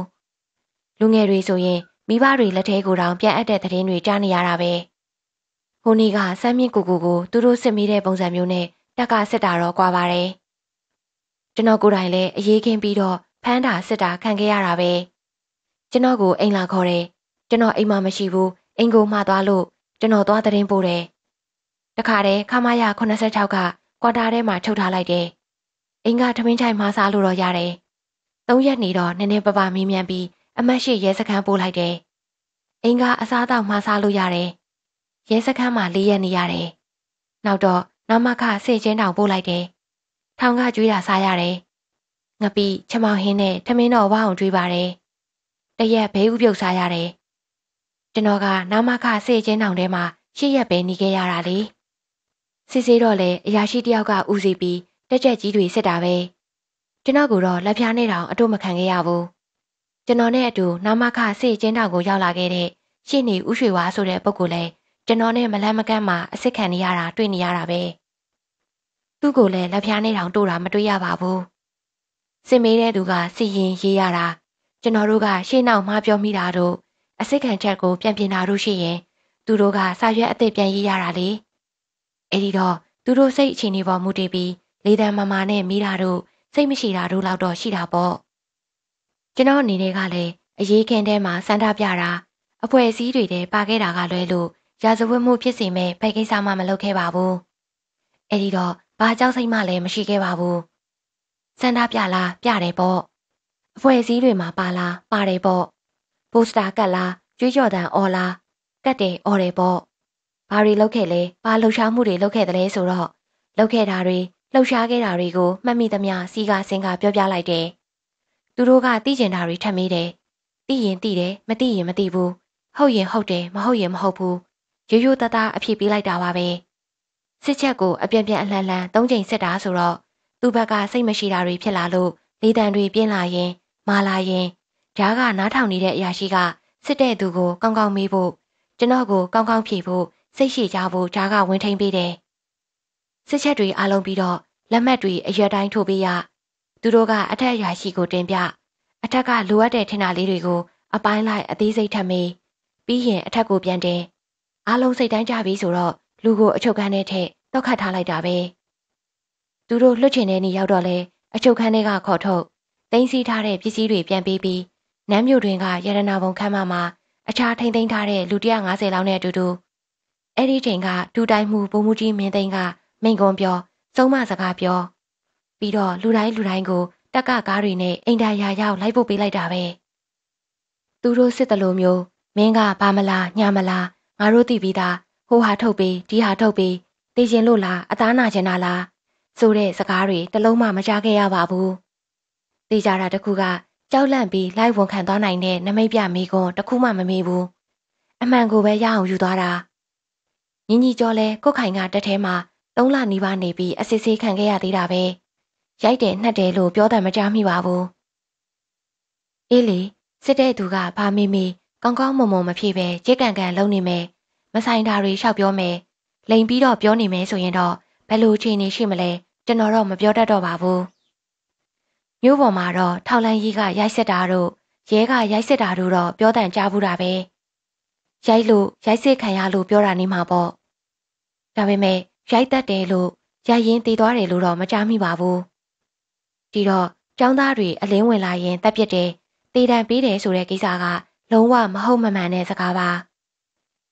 လူငယ်တွေဆိုရင်မိဘတွေလက်ထဲကိုတောင် ပြန်အပ်တဲ့သတင်းတွေကြားနေရတာပဲဟိုနေ့ကစမ်းမြင့်ကိုကိုကိုသူတို့စစ်မိတဲ့ပုံစံမျိုးနဲ့တက်ကစစ်တာတော့ကွာပါတယ်ကျွန်တော်ကိုယ်တိုင်လည်းအေးခင်းပြီးတော့ဖမ်းတာစစ်တာခံခဲ့ရတာပဲ။ကျွန်တော်ကိုအိမ်လာခေါ်တယ်ကျွန်တော်အိမ်မှာမရှိဘူးအိမ်ကိုမှာသွားလို့ကျွန်တော်သွားသတင်းပို့တယ်တခါတည်းခမရ86ကကွာတာထဲမှာချုပ်ထားလိုက်တယ်အိမ်ကထမင်းချိုင်မှာစားလို့တော့ရတယ်သုံးရက်နေတော့နည်းနည်းပပမေးမြန်းပြီး အမတ်ရှိရဲစခန်းပို့လိုက်တယ်အိမ်ကအစားအသောက်မှာစားလို့ရတယ်ရဲစခန်းမှာ၄ရက်နေရတယ်နောက်တော့နမခစေချင်းတောင်ပို့လိုက်တယ်ထောင်ကကျွေးတာစားရတယ်ငပိချမောင်ဟင်းနဲ့ထမင်းတော်ဝအောင်ကျွေးပါတယ်တရက်ဘေးဥပြုတ်စားရတယ်ကျွန်တော်ကနာမခစေချင်းတောင်ထဲမှာရှစ်ရက်ပဲနေခဲ့ရတာလေစစ်စေးတော့လေအရာရှိတယောက်ကဦးစီးပြီးတက်ကြက်ကြီးတွေစစ်တာပဲကျွန်တော်ကတော့လက်ဖျားနဲ့တောင်အတုမခံခဲ့ရဘူးကျွန်တော်နဲ့အတူနာမခစေချင်းတောင်ကိုရောက်လာခဲ့တဲ့ရှင်းနေဥရွှေဝါဆိုတဲ့ပုဂ္ဂိုလ်လည်းကျွန်တော်နဲ့မလန့်မကန့်မှာအစစ်ခံနေရတာတွေ့နေရတာပဲသူ့ကိုလည်းလက်ဖျားနဲ့တောင်တို့တာမတွေ့ရပါဘူးစင်မေးတဲ့သူကစီရင်ရေးရတာကျွန်တော်တို့ကရှေ့နောက်မှားပြောမိတာတို့အစိတ်ခံချက်ကို ပြန်ပြင်တာတို့ရှိရင် သူတို့ကစာရွက်အသစ်ပြန်ရေးရတာလေအဲ့ဒီတော့သူတို့စိတ်အခြေအနေပေါ်မူတည်ပြီးလေတံမမာနဲ့မိတာတို့စိတ်မရှိတာတို့လောက်တော့ရှိတာပေါ့ကျွန်တော်အနေနဲ့ကလည်းအရေးခင်ထဲမှာစန္ဒပြတာအဖွဲ့အစည်းတွေထဲပါခဲ့တာကလွဲလို့ရာဇဝတ်မှုဖြစ်စေမဲ့ဘယ်ကိစ္စမှမလုပ်ခဲ့ပါဘူးအဲ့ဒီတော့ဘာကြောက်စိတ်မှလည်းမရှိခဲ့ပါဘူးစန္ဒပြလားပြတယ်ပေါ့အဖွဲ့အစည်းတွေမှာပါလားပါတယ်ပေါ့ပိုစတာကတ်လားကျွေးကြော်တန်အော်လားကတ်တယ်အော်တယ်ပေါ့ဘာတွေလုပ်ခဲ့လဲဘာလှုပ်ရှားမှုတွေလုပ်ခဲ့တယ်လဲဆိုတော့လုပ်ခဲ့တာတွေလှုပ်ရှားခဲ့တာတွေကိုမှတ်မိသမျှစီကာစင်ကာပြောပြလိုက်တယ်သူတို့ကသိကျင်တာတွေထပ်မေးတယ်သိရင်သိတယ်မသိရင်မသိဘူးဟုတ်ရင်ဟုတ်တယ်မဟုတ်ရင်မဟုတ်ဘူးရိုးရိုးသားသားအဖြစ်ပေးလိုက်တာပါပဲစစ်ချက်ကိုအပြန့်ပြန့်အလှန်လှန်သုံးချိန်စစ်တာဆိုတော့သူ့ဘက်ကစိတ်မရှိတာတွေဖြစ်လာလို့လေတံတွေပြင်းလာရင်မာလာရင်ဓာကနားထောင်နေတဲ့အရာရှိကစစ်တဲ့သူကိုကောင်းကောင်းမေးဖို့ကျွန်တော်ကိုကောင်းကောင်းဖြေဖို့စိတ်ရှိကြဖို့ဓာကဝင်ထိန်ပေးတယ်။စစ်ချက်တွေအားလုံးပြီးတော့လက်မှတ်တွေအရွက်တိုင်းထိုးပေးရသူတို့ကအထက်အရာရှိကိုတင်ပြအထက်ကလိုအပ်တဲ့ထင်တာလေးတွေကို အပိုင်းလိုက်အသေးစိတ်ထပ်မေးပြီးရင်အထက်ကိုပြန်တင်အားလုံးစိတ်တိုင်းကြပြီဆိုတော့လူကိုအချုပ်ခန်းထဲထည့်တောက်ခတ်ထားလိုက်တာပဲ။သူတို့လွတ်ချင်တဲ့နေရောက်တော့လဲအချုပ်ခန်းထဲကခေါ်ထုတ်သိမ်းဆည်းထားတဲ့ပစ္စည်းတွေပြန်ပေးပြီးနမ်းမြို့တွင်ကရတနာဘုံခန်းမမှာအခြားထိမ့်သိမ်းထားတဲ့လူ150လောက်နဲ့အတူတူအဲ့ဒီချိန်ကဒူတိုင်းမှုဘုံမှုကြီးမင်းသိန်းကမိန်ကွန်ပြောသုံးမစကားပြောပြီးတော့လူတိုင်းလူတိုင်းကို တက်ကကားတွေနဲ့အိမ်ဒါရာရောက်လိုက်ပို့ပေးလိုက်တာပဲသူတို့စစ်တလို့မျိုးမင်းကဘာမလားညာမလားငါတို့သိပြီးသားဟိုဟာထုတ်ပေးဒီဟာထုတ်ပေးသိရင်လို့လားအသားနာချင်တာလားဆိုတဲ့စကားတွေတလုံးမှမကြားခဲ့ရပါဘူးသိကြတာတခုကကြောက်လန့်ပြီးလိုက်ဝန်ခံသွားနိုင်တဲ့နမိတ်ပြမိကွန်းတခုမှမမေ့ဘူးအမှန်ကိုပဲရအောင်ယူသွားတာညီညီကျော်လဲကိုခိုင်ကတက်ထဲမှာ၃လနီးပါးနေပြီးအစစ်ဆေးခံခဲ့ရသေးတာပဲရိုက်တယ်နှက်တယ်လို့ပြောတယ်မကြားမိပါဘူးအေးလေစစ်တဲ့သူကဘာမေးမေးကောင်းကောင်းမွန်မွန်မဖြစ်ပဲကြက်ကန်ကန်လုံနေမယ်မဆိုင်တာတွေလျှောက်ပြောမယ်လိန်ပြီးတော့ပြောနေမယ်ဆိုရင်တော့ဘယ်လိုအခြေအနေရှိမလဲကျွန်တော်တော့မပြောတတ်တော့ပါဘူးမြို့ပေါ်မှာတော့ထောက်လန်းကြီးကရိုက်ဆက်တာတို့ရဲကရိုက်ဆက်တာတို့တော့ပြောတန်ကြားဘူးတာပဲရိုက်လို့ရိုက်စစ်ခံရလို့ပြောတာနေမှာပေါ့ဒါပေမဲ့ရိုက်တတ်တယ်လို့ရရင်တည်သွားတယ်လို့တော့မကြားမိပါဘူးဒီတော့ចောင်းသားတွေအလင်းဝင်လာရင် တက်ပြစ်တယ်တည်တံပေးတယ်ဆိုတဲ့ကိစ္စက လုံးဝမဟုတ်မမှန်တဲ့စကားပါ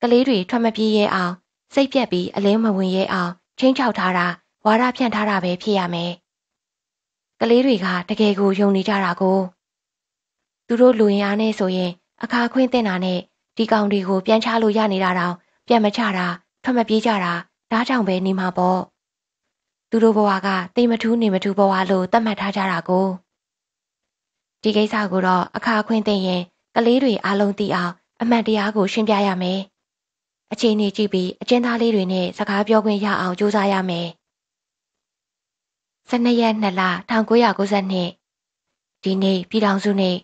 ကလေးတွေထွက်မပြေးရဲအောင်စိတ်ပြက်ပြီးအလင်းမဝင်ရဲအောင်ချင်းချောက်ထားတာဝါဒဖြန့်ထားတာပဲဖြစ်ရမယ်ကလေးတွေက တကယ်ကိုယုံနေကြတာကိုသူတို့လူရင်အားနဲ့ဆိုရင်အခါခွင့်တင်တာနဲ့ဒီကောင်တွေကိုပြန်ချလို့ရနေတာတောင်ပြန်မချတာထွက်မပြေးကြတာဒါကြောင့်ပဲနေမှာပေါ့သူတို့ဘဝကတိမ်မထူးနေမထူးဘဝလို့သတ်မှတ်ထားကြတာကိုဒီကိစ္စကိုတော့အခါခွင့်တင်ရင်ကလေးတွေအားလုံးသိအောင်အမှန်တရားကိုရှင်းပြရမယ်အခြေအနေကြည့်ပြီးအကျဉ်းသားလေးတွေနဲ့စကားပြောခွင့်ရအောင်ကြိုးစားရမယ်12ရက်2လ1992ဒီနေ့ပြည်ထောင်စုနေ့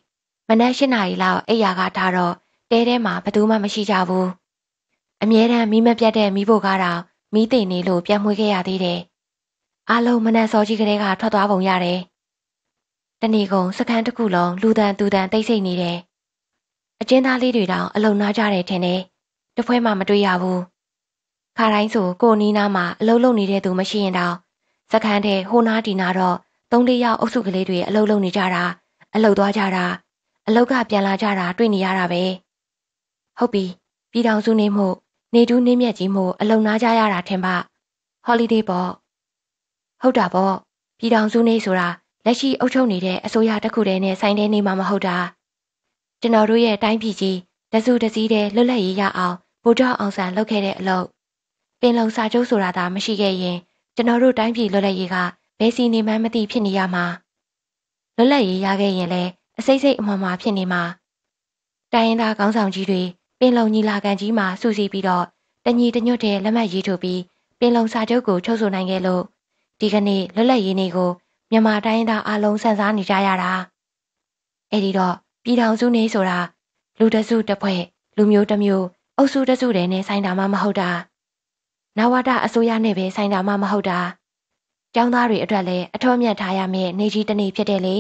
မနက်8နာရီလောက်အိပ်ရာကထားတော့တဲထဲမှာဘသူမှမရှိကြဘူးအမြဲတမ်းမီးမပြတ်တဲ့မီးဖို့ကားတောင်မီးတင်နေလို့ပြန်မွှေးခဲ့ရသေးတယ်အားလုံးမနက်စောကြီးကလေးကထွက်သွားပုံရတယ်တနေ့ကုန်စခန်းတစ်ခုလုံးလူတန်သူတန်တိတ်ဆိတ်နေတယ်အကျဉ်းသားလေးတွေတောင် အလုံနာကြတယ်ထင်တယ်တဖွဲမှမတွေ့ရဘူးခါတိုင်းဆိုကိုနီးနားမှာအလုံးလုံးနေတဲ့သူမရှိရင်တောင်စခန်းထဲဟိုနာဒီနာတော့သုံးလေးယောက်အုပ်စုကလေးတွေအလုပ်လုပ်နေကြတာအလုပ်သွားကြတာအလုပ်ကပြန်လာကြတာတွေ့နေရတာပဲဟုတ်ပြီပြည်တော်စုနေမှု နေတူးနေမြက်ကြီးမှု အလုံနာကြရတာထင်ပါဟော်လီဒေးပေါ့ဟုတ်တာပေါ့ပြည်တော်စုနေဆိုတာလက်ရှိအုပ်ချုပ်နေတဲ့အစိုးရတစ်ခုတည်းနဲ့ဆိုင်တဲ့နေမှာမဟုတ်တာကျွန်တော်တို့ရဲ့တိုင်းပြည်ကြီးတစုတစည်းတဲ့လွတ်လပ်ရေးရအောင်ဗိုလ်ချုပ်အောင်ဆန်းလုပ်ခဲ့တဲ့အလုပ်ပင်လုံစာချုပ်ဆိုတာသာမရှိခဲ့ရင်ကျွန်တော်တို့တိုင်းပြည်လွတ်လပ်ရေးကဘယ်စီနေမှန်းမသိဖြစ်နေရမှာလွတ်လပ်ရေးရခဲ့ရင်လည်းအစိမ့်စိတ်အမှန်မှဖြစ်နေမှာတိုင်းရင်းသားကောင်းဆောင်ကြီးတွေပင်လုံညီလာခံကြီးမှာစုစည်းပြီးတော့တညီတညွတ်တဲ့လက်မှတ်ရေးထိုးပြီးပင်လုံစာချုပ်ကိုချုပ်ဆိုနိုင်ခဲ့လို့ဒီကနေ့လွတ်လပ်ရေးနေ့ကိုမြန်မာတိုင်းရင်းသားအလုံးစံစားနေကြရတာအဲ့ဒီတော့ပြည်ထောင်စုနေ့ဆိုတာလူတစုတစ်ဖွဲ့လူမျိုးတစ်မျိုးအုပ်စုတစုတည်းနဲ့ဆိုင်တာမှမဟုတ်တာနဝတအစိုးရနဲ့ပဲဆိုင်တာမှမဟုတ်တာကျောင်းသားတွေအတွက်လည်းအထောက်အမြတ်ထားရမယ့်နေကြီးတစ်နေ့ဖြစ်တယ်လေ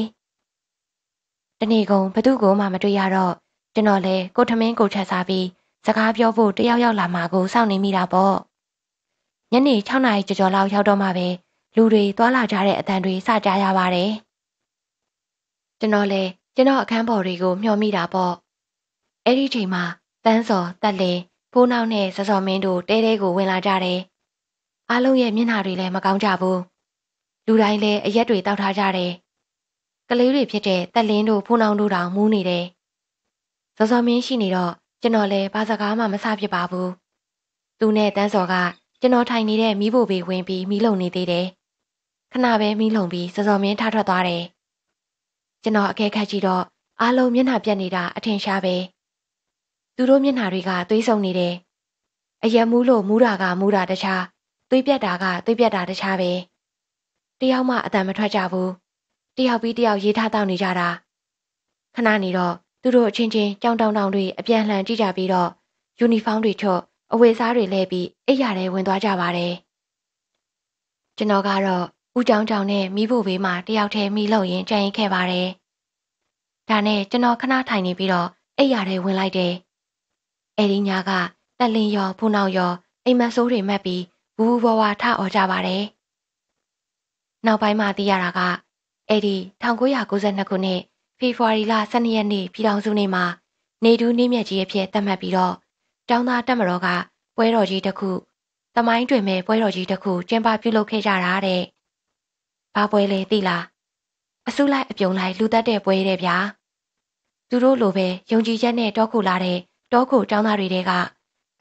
တနေ့ကုန်ဘသူ့ကိုမှမတွေ့ရတော့ကျွန်တော်လည်းကိုထမင်းကိုချက်စားပြီးစကားပြောဖို့တယောက်ယောက်လာမှာကိုစောင့်နေမိတာပေါ့ညနေ6နာရီကျော်ကျော်လောက်ရောက်တော့မှပဲလူတွေသွာလာကြတဲ့အတန်တွေစကြားရပါတယ်ကျွန်တော်လည်းကျွန်တော်အခန်းပေါ်တွေကိုမျှော်မိတာပေါ့အဲ့ဒီချိန်မှာတန်းစော်တက်လင်ဖိုးနောက်နဲ့စစောမင်းတို့တဲတဲကိုဝင်လာကြတယ်။အားလုံးရဲ့မျက်နှာတွေလည်းမကောင်းကြဘူး။လူတိုင်းလည်းအရက်တွေတောက်ထားကြတယ်။ကလေးတွေဖြစ်တဲ့တက်လင်းတို့ဖိုးနောက်တို့တောင်မူးနေတယ်။စစောမင်းရှိနေတော့ကျွန်တော်လည်းဘာစကားမှမဆဖြစ်ပါဘူး။သူနဲ့တန်းစော်ကကျွန်တော်ထိုင်နေတဲ့မီးဖို့ဘေးဝင်ပြီးမီးလုံနေသေးတယ်။ခဏပဲမီးလုံပြီးစစောမင်းထထွက်သွားတယ်။ကျွန်တော်အခဲခတ်ကြည့်တော့အားလုံးမျက်နှာပြက်နေတာ အထင်ရှားပဲ။သူတို့မျက်နှာတွေကသွေးဆုံနေတယ်။အယက်မူးလို့မူးတာကမူးတာတခြားသွေးပြတ်တာကသွေးပြတ်တာတခြားပဲ။တယောက်မှအတန်မထွက်ကြဘူး။တယောက်ပြီးတယောက်ရေးထားတောင်းနေကြတာ။ခဏနေတော့သူတို့အချင်းချင်းကြောင်တောင်တောင်တွေအပြန်လှန်ကြည့်ကြပြီးတော့ယူနီဖောင်းတွေချော့အဝတ်စားတွေလဲပြီးအိပ်ရတဲ့ဝင်သွားကြပါတယ်။ကျွန်တော်ကတော့ဦးကြောင်ကြောင်နဲ့မိဖို့ဘေးမှာတယောက်တည်းမိလို့ရင်ကြံရင်ခဲ့ပါတယ်။ဒါနဲ့ကျွန်တော်ခဏထိုင်နေပြီးတော့အိပ်ရတဲ့ဝင်လိုက်တယ်။အဲဒီညကတက်လင်းရောဖုန်အောင်ရောအိမ်မဆိုးတွေမှတ်ပြီးဘူးဘူးဘွားဘွားထအော်ကြပါတယ်။နောက်ပိုင်းမှသိရတာကအဲ့ဒီ1992ခုနှစ်ဖေဖော်ဝါရီလ12ရက်နေ့ပြည်ထောင်စုနေ့မှာ နေတူးနေမြက်ကြီးအဖြစ်သတ်မှတ်ပြီးတော့တောင်းသားတက်မတော်ကပွဲတော်ကြီးတစ်ခုတမိုင်းတွင်မဲ့ပွဲတော်ကြီးတစ်ခုကျင်းပပြုလုပ်ခဲ့ကြတာတဲ့။ဘာပွဲလဲသိလား။အစုလိုက်အပြုံလိုက်လူတက်တဲ့ပွဲတဲ့ဗျာ။သူတို့လိုပဲယုံကြည်ချက်နဲ့တောခုလာတဲ့တောခိုကျောင်းသားတွေတဲက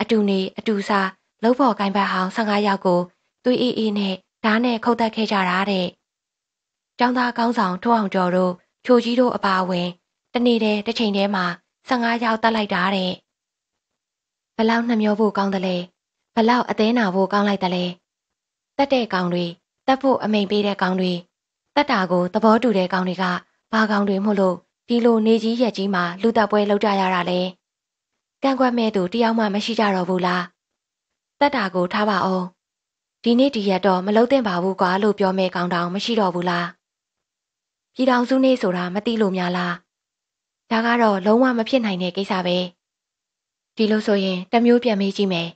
အတူနေအတူစားလုံဖော်ကိုင်ဘတ်ဟောင်း15ယောက်ကိုသွေးအေးအေးနဲ့ဓာတ်နဲ့ခုတ်တက်ခဲ့ကြတာတဲ့ကျောင်းသားကောင်းဆောင်ထွန်းအောင်ကျော်တို့ချိုကြီးတို့အပါအဝင် တနေ့တည်းတစ်ချိန်တည်းမှာ15ယောက်တတ်လိုက်တာတဲ့ဘလောက်နှမျောဖို့ကောင်းတယ်လဲဘလောက်အသေးနာဖို့ကောင်းလိုက်တယ်လဲတက်တဲ့ကောင်တွေတက်ဖို့အမိန်ပေးတဲ့ကောင်တွေတက်တာကိုသဘောတူတဲ့ကောင်တွေကဘာကောင်တွေမို့လို့ဒီလိုနေကြီးရက်ကြီးမှာလူတက်ပွဲလုပ်ကြရတာလဲကန့်ကွက်မဲ့သူတယောက်မှမရှိကြတော့ဘူးလားတတ်တာကိုထားပါအောင်ဒီနေ့ဒီရက်တော့မလုံးသင့်ပါဘူးကွာလို့ပြောမဲ့ကောင်းတောင်မရှိတော့ဘူးလားပြည်တော်စုနေဆိုတာမသိလို့များလားဒါကတော့လုံးဝမဖြစ်နိုင်တဲ့ကိစ္စပဲဒီလိုဆိုရင်တမျိုးပြန်မေးကြည့်မယ်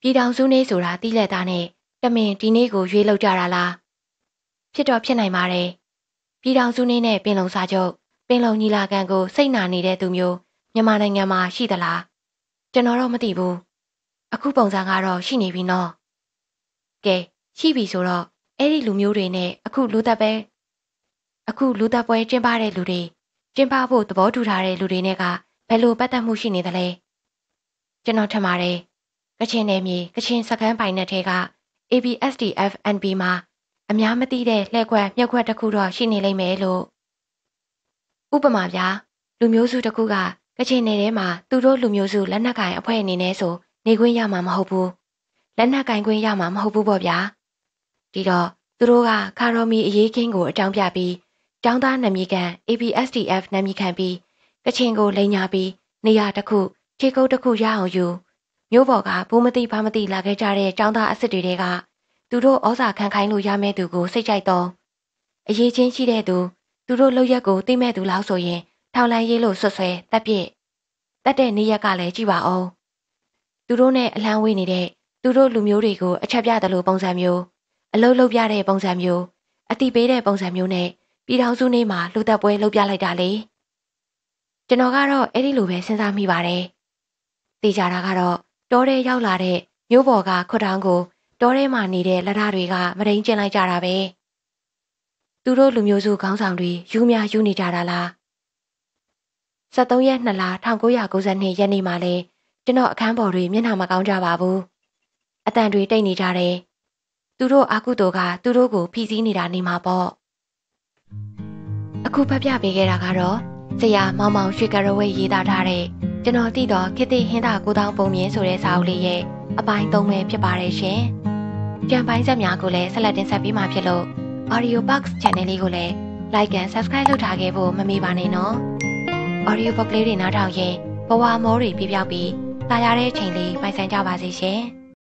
ပြည်တော်စုနေဆိုတာတိလက်သားနဲ့တမင်ဒီနေ့ကိုရွေးလောက်ကြတာလားဖြစ်တော့ဖြစ်နိုင်ပါတယ်ပြည်တော်စုနေနဲ့ပင်လုံစာချုပ်ပင်လုံညီလာခံကိုစိတ်နာနေတဲ့သူမျိုးမြန်မာနိုင်ငံမှာရှိသလားကျွန်တော်တော့မသိဘူးအခုပုံစံကတော့ရှိနေပြီနော်ကဲရှိပြီဆိုတော့အဲ့ဒီလူမျိုးတွေနဲ့အခုလူသက်ပဲအခုလူသက်ပွဲကျင်းပတဲ့လူတွေကျင်းပဖို့သဘောတူထားတဲ့လူတွေနဲ့ကဘယ်လိုပတ်သက်မှုရှိနေသလဲကျွန်တော်ထင်ပါတယ်ကချင်နယ်မြေကချင်စခန်းပိုင်နယ်ထဲက ABSDFNB မှာအများမသိတဲ့လှည့်ခွက်မြက်ခွက်တစ်ခုတော့ရှိနေလိမ့်မယ်လို့ဥပမာပြလူမျိုးစုတစ်ခုကကချင်နယ်ထဲမှာသူတို့လူမျိုးစုလက်နက်ကင်အဖွဲ့အနေနဲ့ဆိုနေခွင့်ရမှာမဟုတ်ဘူးလက်နက်ကင်ခွင့်ရမှာမဟုတ်ဘူးပေါ့ဗျာဒီတော့သူတို့ကကာရိုမီအရေးခင်းကိုအကြောင်းပြပြီးကျောင်းသားနမီကန် APSDF နမီကန်ပြီးကချင်ကိုလိန်ညာပြီးနေရာတစ်ခုခြေကုပ်တစ်ခုရအောင်ယူမျိုးပေါ်ကဘူးမသိဘာမသိလာခဲ့ကြတဲ့ကျောင်းသားအစ်စ်တွေတဲကသူတို့ဩဇာခံခိုင်းလို့ရမဲ့သူကိုစိတ်ကြိုက်တော့အရေးချင်းရှိတဲ့သူသူတို့လောက်ရက်ကိုသိမဲ့သူလောက်ဆိုရင်ထောင်လန်းရေးလို့ဆွဆွဲတက်ပြစ်တက်တဲ့နေရက်ကလည်းကြည့်ပါအောင်သူတို့နဲ့အလန်းဝေးနေတဲ့သူတို့လူမျိုးတွေကိုအချက်ပြတယ်လို့ပုံစံမျိုးအလုတ်လုတ်ပြတဲ့ပုံစံမျိုးအတိပေးတဲ့ပုံစံမျိုးနဲ့ပြည်ထောင်စုနေမှာလူသက်ပွဲလုပ်ပြလိုက်တာလေကျွန်တော်ကတော့အဲ့ဒီလိုပဲစဉ်းစားမိပါတယ်တေချာတာကတော့တောထဲရောက်လာတဲ့မျိုးပေါ်ကခွထောင်ကို တောထဲမှာနေတဲ့လက်ထားတွေကမရင်းကျင်လိုက်ကြတာပဲသူတို့လူမျိုးစုခေါင်းဆောင်တွေယူများယူနေကြတာလား23ရက်2လ1992ရက်နေ့မှာလဲကျွန်တော်အခန်းပေါ်တွေမျက်နှာမကောင်းကြပါဘူး။အတန်တွေတိတ်နေကြတယ်။သူတို့အာကုတိုကသူတို့ကိုဖိစီးနေတာနေမှာပေါ့။အခုဖတ်ပြပေးခဲ့တာကတော့ဆရာမောင်မောင်ရွှေကရဝဲရေးသားထားတဲ့ကျွန်တော်သိတော့ခေတ္တဟင်းသာကိုတောင်ပုံမြင်ဆိုတဲ့စာအုပ်လေးရဲ့အပိုင်း၃ပဲဖြစ်ပါတယ်ရှင်။ပြန်ပိုင်းချက်များကိုလည်းဆက်လက်တင်ဆက်ပေးမှာဖြစ်လို့ Audio Box Channel လေးကိုလည်း Like and Subscribe လုပ်ထားခဲ့ဖို့မမေ့ပါနဲ့နော်။ audio book လေးတွေနားထောင်ရင်ဘဝမောတွေပြပြပြီးတာရတဲ့ချိန်လေးပိုင်ဆိုင်ကြပါစေရှင်။